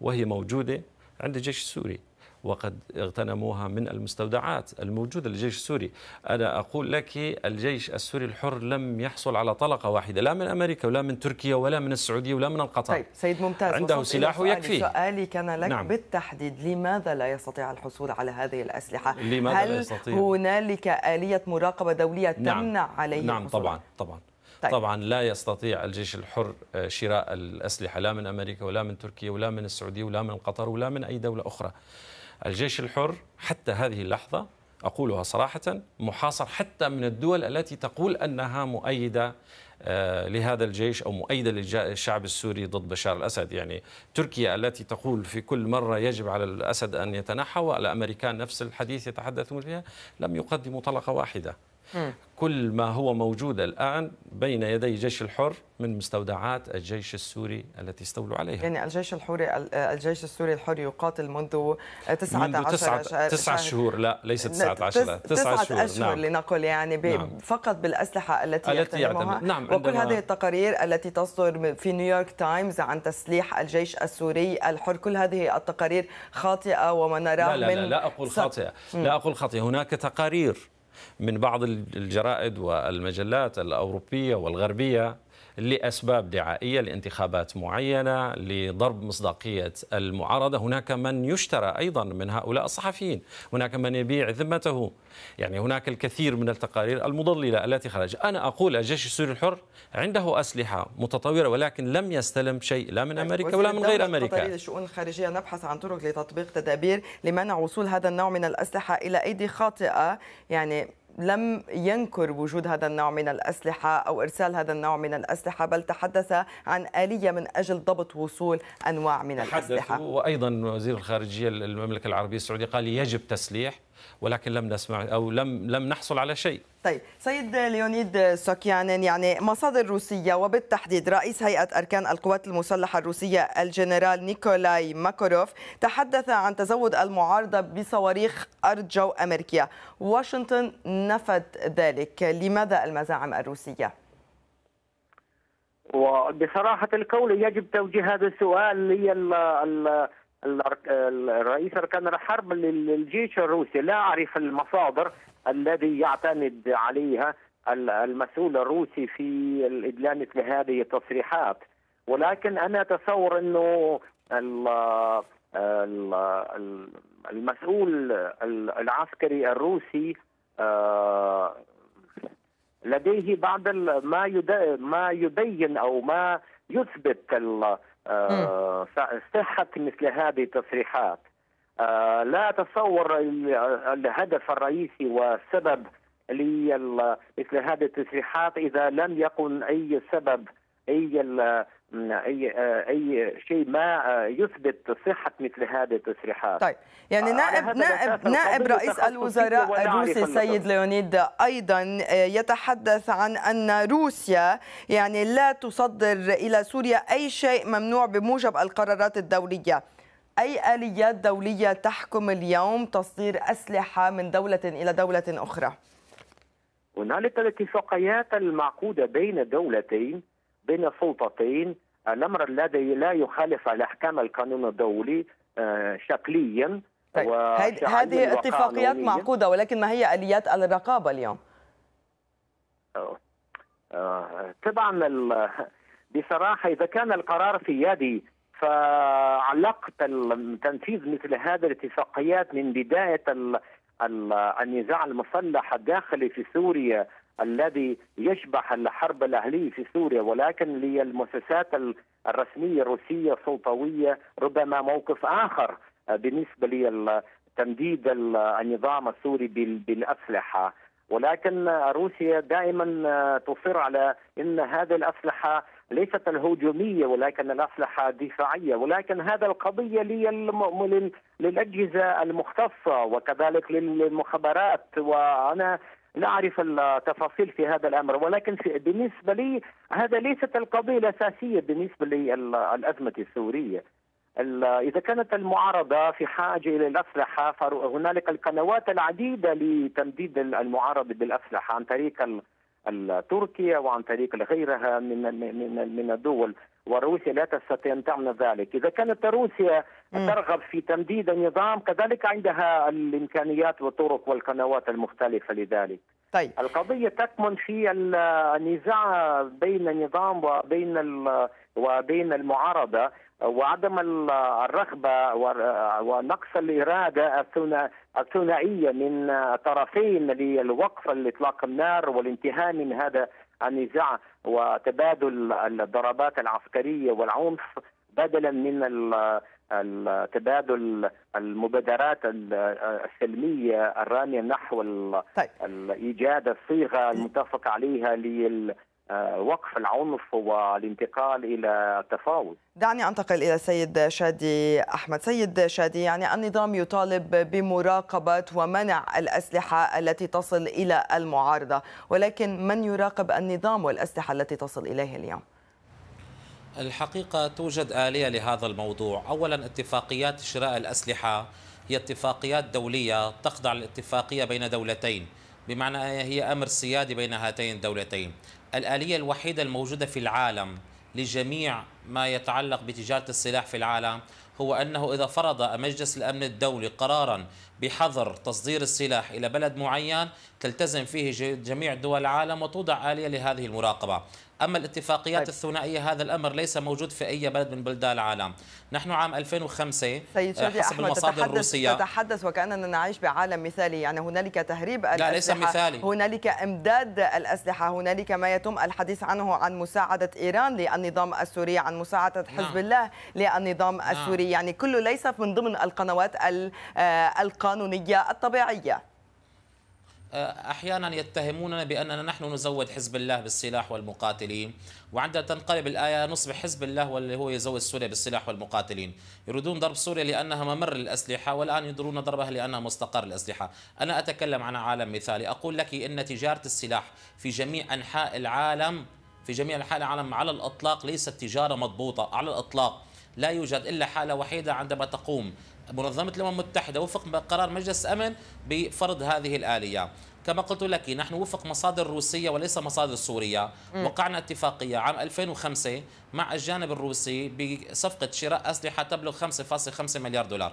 وهي موجودة عند الجيش السوري وقد اغتنموها من المستودعات الموجودة للجيش السوري أنا أقول لك الجيش السوري الحر لم يحصل على طلقة واحدة لا من أمريكا ولا من تركيا ولا من السعودية ولا من القطر طيب سيد ممتاز عنده سلاح يكفي سؤالي كان لك نعم. بالتحديد لماذا لا يستطيع الحصول على هذه الأسلحة لماذا هل لا يستطيع؟ هنالك آلية مراقبة دولية نعم. تمنع نعم. عليه نعم الحصول؟ طبعا طبعا طيب. طبعا لا يستطيع الجيش الحر آه، شراء الأسلحة لا من أمريكا ولا من تركيا ولا من السعودية ولا من قطر ولا من أي دولة أخرى الجيش الحر حتى هذه اللحظة أقولها صراحة محاصر حتى من الدول التي تقول أنها مؤيدة آه، لهذا الجيش أو مؤيدة للشعب السوري ضد بشار الأسد يعني تركيا التي تقول في كل مرة يجب على الأسد أن يتنحى والأمريكان نفس الحديث يتحدثون فيها لم يقدموا طلقة واحدة كل ما هو موجود الآن بين يدي الجيش الحر من مستودعات الجيش السوري التي استولوا عليها يعني الجيش الحوري الجيش السوري الحر يقاتل منذ 19 منذ 9 تسعة شهور لا ليس 19 9 شهور أشهر نعم. لنقل يعني نعم. فقط بالأسلحة التي, التي يعتمدها نعم وكل هذه التقارير التي تصدر في نيويورك تايمز عن تسليح الجيش السوري الحر كل هذه التقارير خاطئة وما نراه لا لا, لا, لا أقول خاطئة لا أقول خاطئة هناك تقارير من بعض الجرائد والمجلات الأوروبية والغربية لأسباب دعائية لانتخابات معينة لضرب مصداقية المعارضة هناك من يشترى أيضا من هؤلاء الصحفيين هناك من يبيع ذمته يعني هناك الكثير من التقارير المضللة التي خرج أنا أقول الجيش السوري الحر عنده أسلحة متطورة ولكن لم يستلم شيء لا من أمريكا ولا من غير أمريكا الشؤون الخارجية نبحث عن طرق لتطبيق تدابير لمنع وصول هذا النوع من الأسلحة إلى أيدي خاطئة يعني لم ينكر وجود هذا النوع من الأسلحة أو إرسال هذا النوع من الأسلحة بل تحدث عن آلية من أجل ضبط وصول أنواع من الأسلحة وأيضا وزير الخارجية المملكة العربية السعودية قال يجب تسليح ولكن لم نسمع او لم لم نحصل على شيء طيب سيد ليونيد سوكيانين يعني مصادر روسية وبالتحديد رئيس هيئة أركان القوات المسلحة الروسية الجنرال نيكولاي ماكوروف تحدث عن تزود المعارضة بصواريخ أرض جو أمريكية واشنطن نفت ذلك لماذا المزاعم الروسية؟ وبصراحة القول يجب توجيه هذا السؤال الرئيس أركان الحرب للجيش الروسي لا أعرف المصادر الذي يعتمد عليها المسؤول الروسي في الادلاء مثل هذه التصريحات ولكن أنا أتصور أنه المسؤول العسكري الروسي آه، لديه بعض ما ما يبين او ما يثبت آه، صحة مثل هذه التصريحات آه، لا أتصور الهدف الرئيسي والسبب لمثل هذه التصريحات إذا لم يكن أي سبب اي اي آه، اي شيء ما آه، يثبت صحه مثل هذه التصريحات طيب يعني آه، نائب نائب نائب رئيس الوزراء الروسي السيد ليونيد ايضا يتحدث عن ان روسيا يعني لا تصدر الى سوريا اي شيء ممنوع بموجب القرارات الدوليه اي اليات دوليه تحكم اليوم تصدير اسلحه من دوله الى دوله اخرى هنالك الاتفاقيات المعقوده بين دولتين بين السلطتين الامر الذي لا يخالف الاحكام القانون الدولي آه، شكليا طيب، هذه اتفاقيات معقوده ولكن ما هي اليات الرقابه اليوم؟ آه، طبعا بصراحه اذا كان القرار في يدي فعلقت تنفيذ مثل هذه الاتفاقيات من بدايه النزاع المسلح الداخلي في سوريا الذي يشبح الحرب الأهلية في سوريا ولكن للمؤسسات الرسمية الروسية السلطوية ربما موقف آخر آه، بالنسبة لتمديد النظام السوري بالأسلحة ولكن روسيا دائما آه، تصر على ان هذه الاسلحه ليست الهجوميه ولكن الاسلحه الدفاعيه، ولكن هذا القضيه للاجهزه المختصه وكذلك للمخابرات وانا لا أعرف التفاصيل في هذا الأمر ولكن في بالنسبة لي هذا ليست القضية الأساسية بالنسبة للأزمة السورية إذا كانت المعارضة في حاجة إلى الأسلحة فهنالك القنوات العديدة لتمديد المعارضة بالأسلحة عن طريق تركيا وعن طريق غيرها من من من الدول وروسيا لا تستطيع ان تعمل ذلك، اذا كانت روسيا ترغب في تمديد النظام كذلك عندها الامكانيات والطرق والقنوات المختلفه لذلك. طيب القضيه تكمن في النزاع بين النظام وبين وبين المعارضه وعدم الرغبه ونقص الاراده الثنائيه من طرفين للوقف الاطلاق النار والانتهاء من هذا النزاع وتبادل الضربات العسكريه والعنف بدلا من تبادل المبادرات السلميه الراميه نحو طيب. ايجاد الصيغه المتفق عليها لل وقف العنف والانتقال الى التفاوض. دعني انتقل الى السيد شادي احمد، سيد شادي يعني النظام يطالب بمراقبه ومنع الاسلحه التي تصل الى المعارضه، ولكن من يراقب النظام والاسلحه التي تصل اليه اليوم؟ الحقيقه توجد اليه لهذا الموضوع، اولا اتفاقيات شراء الاسلحه هي اتفاقيات دوليه تخضع للاتفاقيه بين دولتين، بمعنى هي امر سيادي بين هاتين الدولتين. الآلية الوحيدة الموجودة في العالم لجميع ما يتعلق بتجارة السلاح في العالم هو أنه إذا فرض مجلس الأمن الدولي قرارا بحظر تصدير السلاح إلى بلد معين تلتزم فيه جميع دول العالم وتوضع آلية لهذه المراقبة أما الاتفاقيات طيب. الثنائية هذا الأمر ليس موجود في أي بلد من بلدان العالم نحن عام 2005 سيد آه، حسب أحمد المصادر تتحدث الروسية تتحدث وكأننا نعيش بعالم مثالي يعني هنالك تهريب لا الأسلحة ليس مثالي هنالك إمداد الأسلحة هنالك ما يتم الحديث عنه عن مساعدة إيران للنظام السوري عن مساعدة حزب نعم. الله للنظام نعم. السوري يعني كله ليس من ضمن القنوات آه، القانونية القانونية الطبيعية أه، احيانا يتهموننا باننا نحن نزود حزب الله بالسلاح والمقاتلين وعندما تنقلب الايه نصبح حزب الله واللي هو يزود سوريا بالسلاح والمقاتلين يريدون ضرب سوريا لانها ممر للاسلحه والان يدرون ضربها لانها مستقر للاسلحه انا اتكلم عن عالم مثالي اقول لك ان تجاره السلاح في جميع انحاء العالم في جميع انحاء العالم على الاطلاق ليست تجاره مضبوطه على الاطلاق لا يوجد الا حاله وحيده عندما تقوم منظمة الأمم المتحدة وفق قرار مجلس أمن بفرض هذه الآلية كما قلت لك نحن وفق مصادر روسية وليس مصادر سورية م. وقعنا اتفاقية عام 2005 مع الجانب الروسي بصفقة شراء أسلحة تبلغ 5.5 مليار دولار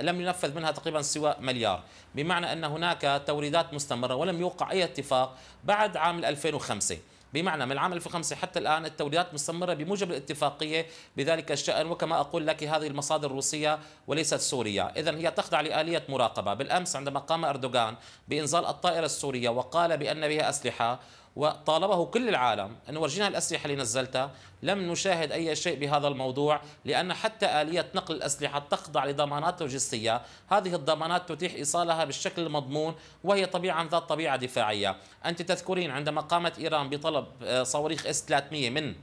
لم ينفذ منها تقريبا سوى مليار بمعنى أن هناك توريدات مستمرة ولم يوقع أي اتفاق بعد عام 2005 بمعنى من العام 2005 حتى الآن التوريدات مستمرة بموجب الاتفاقية بذلك الشأن وكما أقول لك هذه المصادر الروسية وليست سورية إذا هي تخضع لآلية مراقبة بالأمس عندما قام أردوغان بإنزال الطائرة السورية وقال بأن بها أسلحة وطالبه كل العالم أن ورجينا الأسلحة اللي نزلتها لم نشاهد أي شيء بهذا الموضوع لأن حتى آلية نقل الأسلحة تخضع لضمانات لوجستية هذه الضمانات تتيح إيصالها بالشكل المضمون وهي طبيعة ذات طبيعة دفاعية أنت تذكرين عندما قامت إيران بطلب آه، صواريخ S-300 من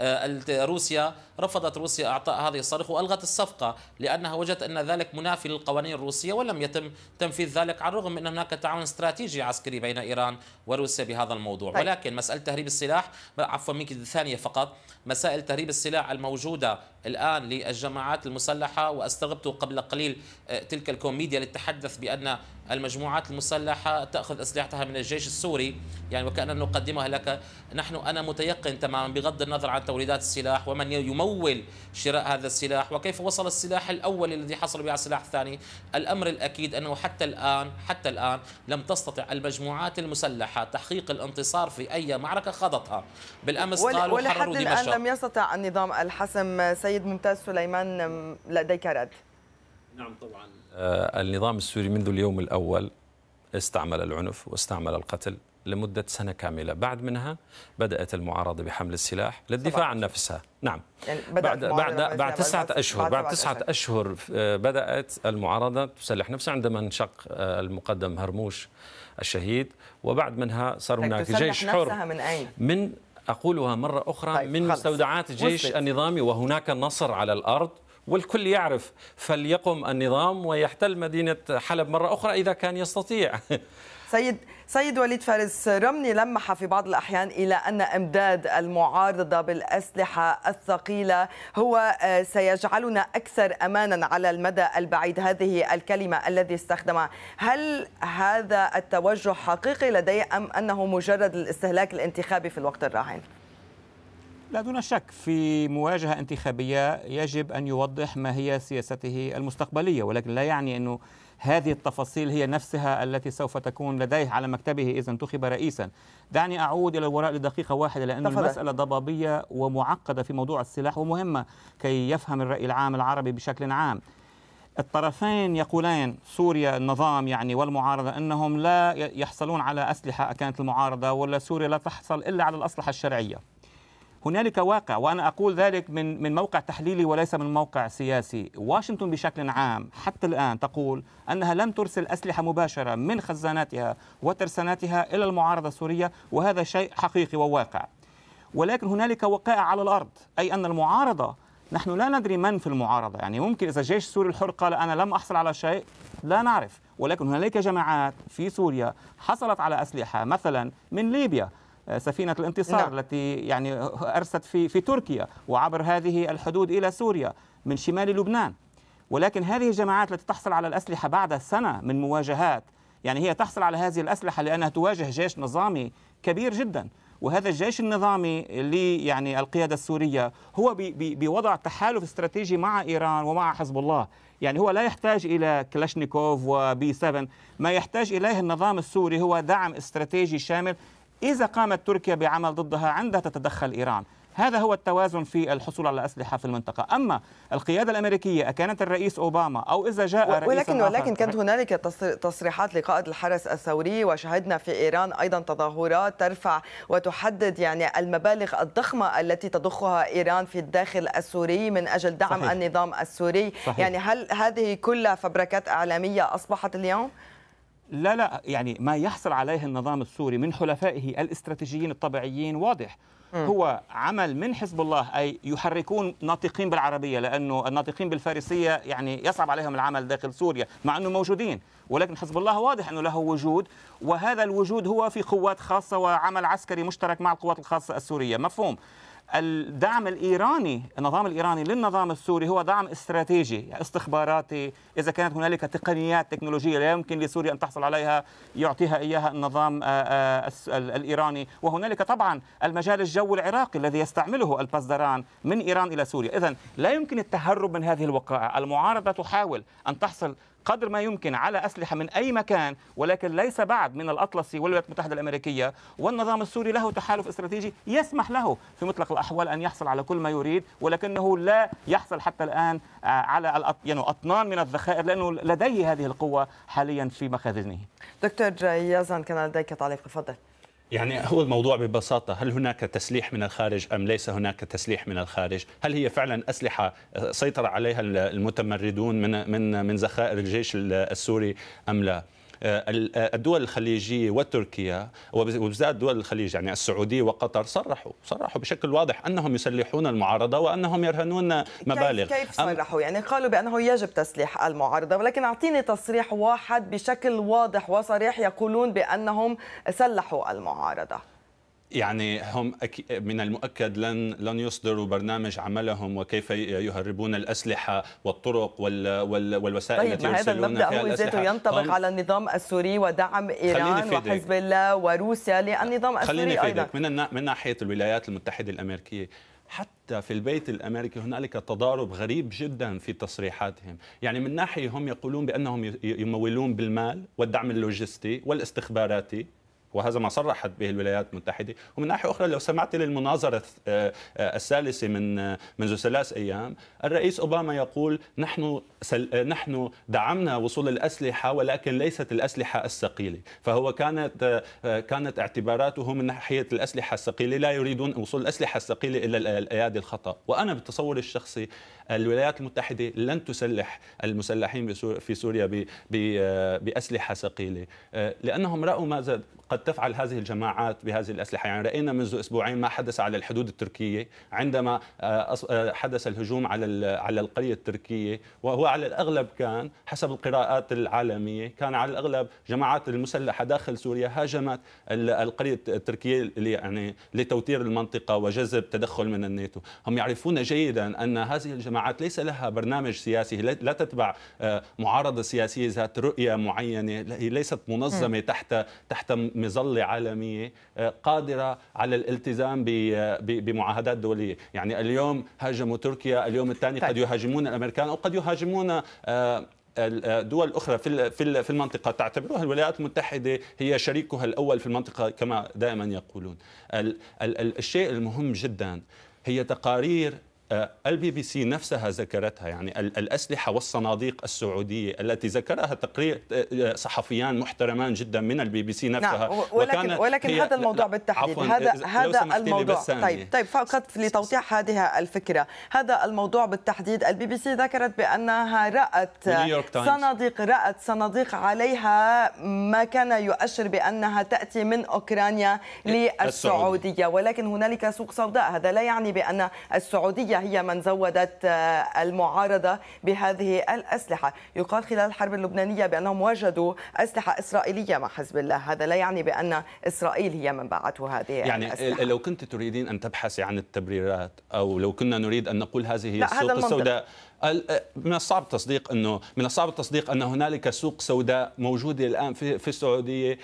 آه، روسيا رفضت روسيا اعطاء هذه الصاروخ والغت الصفقه لانها وجدت ان ذلك منافي للقوانين الروسيه ولم يتم تنفيذ ذلك على الرغم من ان هناك تعاون استراتيجي عسكري بين ايران وروسيا بهذا الموضوع طيب. ولكن مساله تهريب السلاح عفوا منك ثانيه فقط مسائل تهريب السلاح الموجوده الان للجماعات المسلحه واستغبت قبل قليل آه، تلك الكوميديا للتحدث بان المجموعات المسلحة تأخذ أسلحتها من الجيش السوري يعني وكأن نقدمها لك نحن أنا متيقن تماما بغض النظر عن توريدات السلاح ومن يمول شراء هذا السلاح وكيف وصل السلاح الأول الذي حصل به على السلاح الثاني الأمر الأكيد أنه حتى الآن حتى الآن لم تستطع المجموعات المسلحة تحقيق الانتصار في أي معركة خاضتها بالأمس قالوا حرروا دمشق ولحد الآن لم يستطع النظام الحسم سيد ممتاز سليمان لديك رد نعم طبعا آه، النظام السوري منذ اليوم الأول استعمل العنف واستعمل القتل لمدة سنة كاملة بعد منها بدأت المعارضة بحمل السلاح للدفاع عن نفسها نعم يعني بعد بعد بعد تسعة أشهر بعد تسعة أشهر آه، بدأت المعارضة تسلح نفسها عندما انشق آه، المقدم هرموش الشهيد وبعد منها صار طيب، هناك جيش حر من أين؟ من أقولها مرة أخرى طيب من خلص. مستودعات الجيش وصلت. النظامي وهناك نصر على الأرض والكل يعرف فليقم النظام ويحتل مدينة حلب مرة أخرى إذا كان يستطيع سيد سيد وليد فارس رمني لمح في بعض الأحيان إلى أن إمداد المعارضة بالأسلحة الثقيلة هو آه، سيجعلنا أكثر أمانا على المدى البعيد هذه الكلمة الذي استخدمها هل هذا التوجه حقيقي لديه أم أنه مجرد الاستهلاك الانتخابي في الوقت الراهن؟ لا دون شك في مواجهة انتخابية يجب أن يوضح ما هي سياسته المستقبلية ولكن لا يعني أنه هذه التفاصيل هي نفسها التي سوف تكون لديه على مكتبه إذا انتخب رئيسا دعني أعود إلى الوراء لدقيقة واحدة لأن المسألة ضبابية ومعقدة في موضوع السلاح ومهمة كي يفهم الرأي العام العربي بشكل عام الطرفين يقولان سوريا النظام يعني والمعارضة أنهم لا يحصلون على أسلحة كانت المعارضة ولا سوريا لا تحصل إلا على الأسلحة الشرعية هنالك واقع وأنا أقول ذلك من من موقع تحليلي وليس من موقع سياسي واشنطن بشكل عام حتى الآن تقول أنها لم ترسل أسلحة مباشرة من خزاناتها وترساناتها إلى المعارضة السورية وهذا شيء حقيقي وواقع ولكن هنالك وقائع على الأرض أي أن المعارضة نحن لا ندري من في المعارضة يعني ممكن إذا الجيش السوري الحر قال أنا لم أحصل على شيء لا نعرف ولكن هنالك جماعات في سوريا حصلت على أسلحة مثلا من ليبيا آه، سفينة الانتصار نعم. التي يعني أرست في, في تركيا وعبر هذه الحدود إلى سوريا من شمال لبنان ولكن هذه الجماعات التي تحصل على الأسلحة بعد سنة من مواجهات يعني هي تحصل على هذه الأسلحة لأنها تواجه جيش نظامي كبير جدا وهذا الجيش النظامي اللي يعني القيادة السورية هو بوضع تحالف استراتيجي مع إيران ومع حزب الله يعني هو لا يحتاج إلى كلاشنيكوف وبي 7 ما يحتاج إليه النظام السوري هو دعم استراتيجي شامل إذا قامت تركيا بعمل ضدها عندها تتدخل إيران هذا هو التوازن في الحصول على أسلحة في المنطقة أما القيادة الأمريكية أكانت الرئيس أوباما أو إذا جاء ولكن رئيس ولكن, ولكن كانت هنالك تصريحات لقائد الحرس الثوري وشهدنا في إيران أيضا تظاهرات ترفع وتحدد يعني المبالغ الضخمة التي تضخها إيران في الداخل السوري من أجل دعم صحيح. النظام السوري صحيح. يعني هل هذه كلها فبركات إعلامية أصبحت اليوم؟ لا لا يعني ما يحصل عليه النظام السوري من حلفائه الاستراتيجيين الطبيعيين واضح هو عمل من حزب الله أي يحركون ناطقين بالعربية لأنه الناطقين بالفارسية يعني يصعب عليهم العمل داخل سوريا مع أنه موجودين ولكن حزب الله واضح أنه له وجود وهذا الوجود هو في قوات خاصة وعمل عسكري مشترك مع القوات الخاصة السورية مفهوم الدعم الايراني النظام الايراني للنظام السوري هو دعم استراتيجي يعني استخباراتي اذا كانت هنالك تقنيات تكنولوجيه لا يمكن لسوريا ان تحصل عليها يعطيها اياها النظام آه، آه، الايراني وهنالك طبعا المجال الجو العراقي الذي يستعمله البزدران من ايران الى سوريا اذا لا يمكن التهرب من هذه الوقائع المعارضه تحاول ان تحصل قدر ما يمكن على أسلحة من أي مكان ولكن ليس بعد من الأطلسي والولايات المتحدة الأمريكية والنظام السوري له تحالف استراتيجي يسمح له في مطلق الأحوال أن يحصل على كل ما يريد ولكنه لا يحصل حتى الآن آه، على يعني أطنان من الذخائر لأنه لديه هذه القوة حاليا في مخازنه دكتور يزن كان لديك تعليق تفضل يعني هو الموضوع ببساطة هل هناك تسليح من الخارج أم ليس هناك تسليح من الخارج هل هي فعلا أسلحة سيطر عليها المتمردون من, من, من زخائر الجيش السوري أم لا آه، آه، الدول الخليجيه وتركيا وبالذات دول الخليج يعني السعوديه وقطر صرحوا صرحوا بشكل واضح انهم يسلحون المعارضه وانهم يرهنون مبالغ كيف, كيف صرحوا يعني قالوا بانه يجب تسليح المعارضه ولكن اعطيني تصريح واحد بشكل واضح وصريح يقولون بانهم سلحوا المعارضه يعني هم من المؤكد لن لن يصدروا برنامج عملهم وكيف يهربون الاسلحه والطرق وال وال والوسائل طيب التي هذا المبدا هو ذاته ينطبق على النظام السوري ودعم ايران وحزب الله وروسيا للنظام السوري خليني ايضا من من ناحيه الولايات المتحده الامريكيه حتى في البيت الامريكي هنالك تضارب غريب جدا في تصريحاتهم، يعني من ناحيه هم يقولون بانهم يمولون بالمال والدعم اللوجستي والاستخباراتي وهذا ما صرحت به الولايات المتحدة ومن ناحية أخرى لو سمعت للمناظرة الثالثة آه، آه، من آه، منذ ثلاث أيام الرئيس أوباما يقول نحن سل... نحن دعمنا وصول الأسلحة ولكن ليست الأسلحة الثقيلة فهو كانت كانت اعتباراته من ناحية الأسلحة الثقيلة لا يريدون وصول الأسلحة الثقيلة إلى الأيادي الخطأ وأنا بتصوري الشخصي الولايات المتحدة لن تسلح المسلحين في سوريا آه، بأسلحة ثقيلة آه، لأنهم رأوا ماذا قد تفعل هذه الجماعات بهذه الأسلحة يعني رأينا منذ أسبوعين ما حدث على الحدود التركية عندما آه، حدث الهجوم على على القرية التركية وهو على الأغلب كان حسب القراءات العالمية كان على الأغلب جماعات المسلحة داخل سوريا هاجمت القرية التركية يعني لتوتير المنطقة وجذب تدخل من الناتو هم يعرفون جيدا أن هذه الجماعات الجماعات ليس لها برنامج سياسي لا تتبع آه، معارضه سياسيه ذات رؤيه معينه هي ليست منظمه تحت تحت مظله عالميه آه، قادره على الالتزام بمعاهدات دوليه يعني اليوم هاجموا تركيا اليوم الثاني قد طيب. يهاجمون الامريكان او قد يهاجمون آه، دول اخرى في في المنطقه تعتبرها الولايات المتحده هي شريكها الاول في المنطقه كما دائما يقولون الشيء المهم جدا هي تقارير آه، البي بي سي نفسها ذكرتها يعني الاسلحه والصناديق السعوديه التي ذكرها تقرير آه، آه، صحفيان محترمان جدا من البي بي سي نعم، نفسها نعم ولكن ولكن هذا الموضوع بالتحديد هذا هذا الموضوع طيب طيب فقط لتوضيح هذه الفكره هذا الموضوع بالتحديد البي بي سي ذكرت بانها رات صناديق رات صناديق عليها ما كان يؤشر بانها تاتي من اوكرانيا إيه، للسعوديه ولكن هنالك سوق سوداء هذا لا يعني بان السعوديه هي من زودت آه، المعارضة بهذه الأسلحة يقال خلال الحرب اللبنانية بأنهم وجدوا أسلحة إسرائيلية مع حزب الله هذا لا يعني بأن إسرائيل هي من باعته هذه يعني الأسلحة. لو كنت تريدين أن تبحثي عن التبريرات أو لو كنا نريد أن نقول هذه هي السوق السوداء من الصعب التصديق انه من الصعب التصديق ان هنالك سوق سوداء موجوده الان في في السعوديه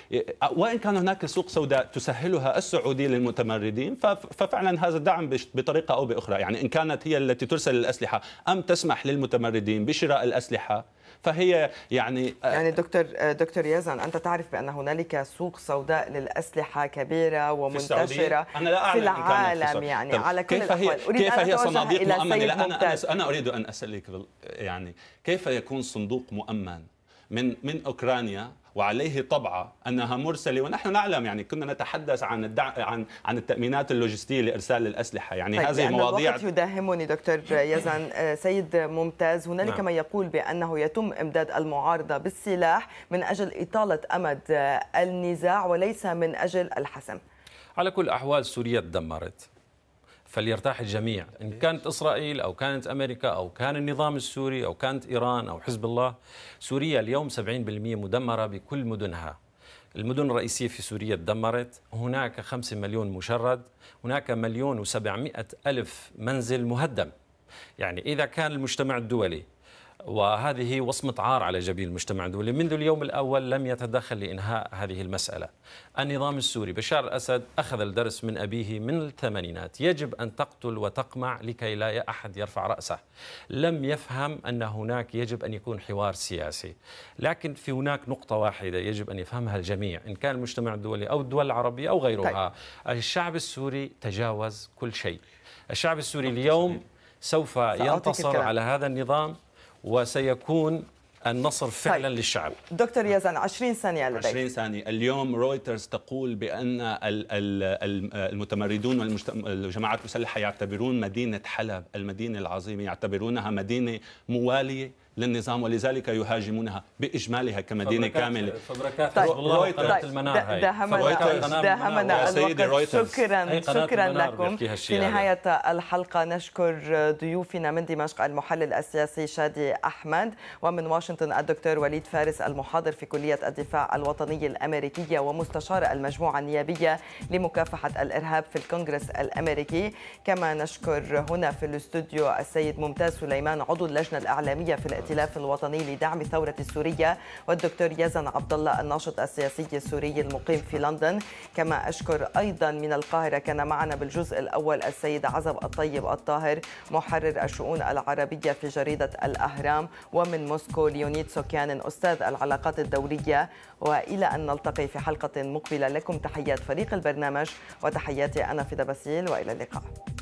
وان كان هناك سوق سوداء تسهلها السعوديه للمتمردين ففعلا هذا الدعم بطريقه او باخرى يعني ان كانت هي التي ترسل الاسلحه ام تسمح للمتمردين بشراء الاسلحه فهي يعني آه, يعني دكتور آه، دكتور يزن انت تعرف بان هنالك سوق سوداء للاسلحه كبيره ومنتشره في, أنا لا أعلم في العالم إن كانت يعني على كل كيف هي أريد كيف هي صناديق مؤمنه لا انا انا اريد ان اسالك يعني كيف يكون صندوق مؤمن من من اوكرانيا وعليه طبعة أنها مرسلة ونحن نعلم يعني كنا نتحدث عن الدع... عن عن التأمينات اللوجستية لإرسال الأسلحة يعني طيب هذه مواضيع الوقت يداهمني دكتور يزن آه، سيد ممتاز هنالك نعم. من يقول بأنه يتم إمداد المعارضة بالسلاح من أجل إطالة أمد آه، النزاع وليس من أجل الحسم على كل أحوال سوريا تدمرت فليرتاح الجميع إن كانت إسرائيل أو كانت أمريكا أو كان النظام السوري أو كانت إيران أو حزب الله سوريا اليوم 70% مدمرة بكل مدنها المدن الرئيسية في سوريا تدمرت هناك 5 مليون مشرد هناك مليون و700 ألف منزل مهدم يعني إذا كان المجتمع الدولي وهذه وصمة عار على جبين المجتمع الدولي منذ اليوم الأول لم يتدخل لإنهاء هذه المسألة النظام السوري بشار الأسد أخذ الدرس من أبيه من الثمانينات يجب أن تقتل وتقمع لكي لا أحد يرفع رأسه لم يفهم أن هناك يجب أن يكون حوار سياسي لكن في هناك نقطة واحدة يجب أن يفهمها الجميع إن كان المجتمع الدولي أو الدول العربية أو غيرها طيب. الشعب السوري تجاوز كل شيء الشعب السوري اليوم سوف ينتصر على هذا النظام وسيكون النصر طيب. فعلا طيب. للشعب دكتور يزن 20 ثانية لديك 20 ثانية اليوم رويترز تقول بأن المتمردون والجماعات المسلحة يعتبرون مدينة حلب المدينة العظيمة يعتبرونها مدينة موالية للنظام ولذلك يهاجمونها باجمالها كمدينه كامله فبركات طيب والله طيب قناه طيب، دهمنا داهمنا داهمنا الوقت شكرا شكرا لكم في نهايه الحلقه نشكر ضيوفنا من دمشق المحلل السياسي شادي احمد ومن واشنطن الدكتور وليد فارس المحاضر في كليه الدفاع الوطني الامريكيه ومستشار المجموعه النيابيه لمكافحه الارهاب في الكونغرس الامريكي كما نشكر هنا في الاستوديو السيد ممتاز سليمان عضو اللجنه الاعلاميه في الائتلاف الوطني لدعم الثورة السورية والدكتور يزن عبد الله الناشط السياسي السوري المقيم في لندن كما أشكر أيضا من القاهرة كان معنا بالجزء الأول السيد عزب الطيب الطاهر محرر الشؤون العربية في جريدة الأهرام ومن موسكو ليونيد سوكيان أستاذ العلاقات الدولية وإلى أن نلتقي في حلقة مقبلة لكم تحيات فريق البرنامج وتحياتي أنا فدا باسيل وإلى اللقاء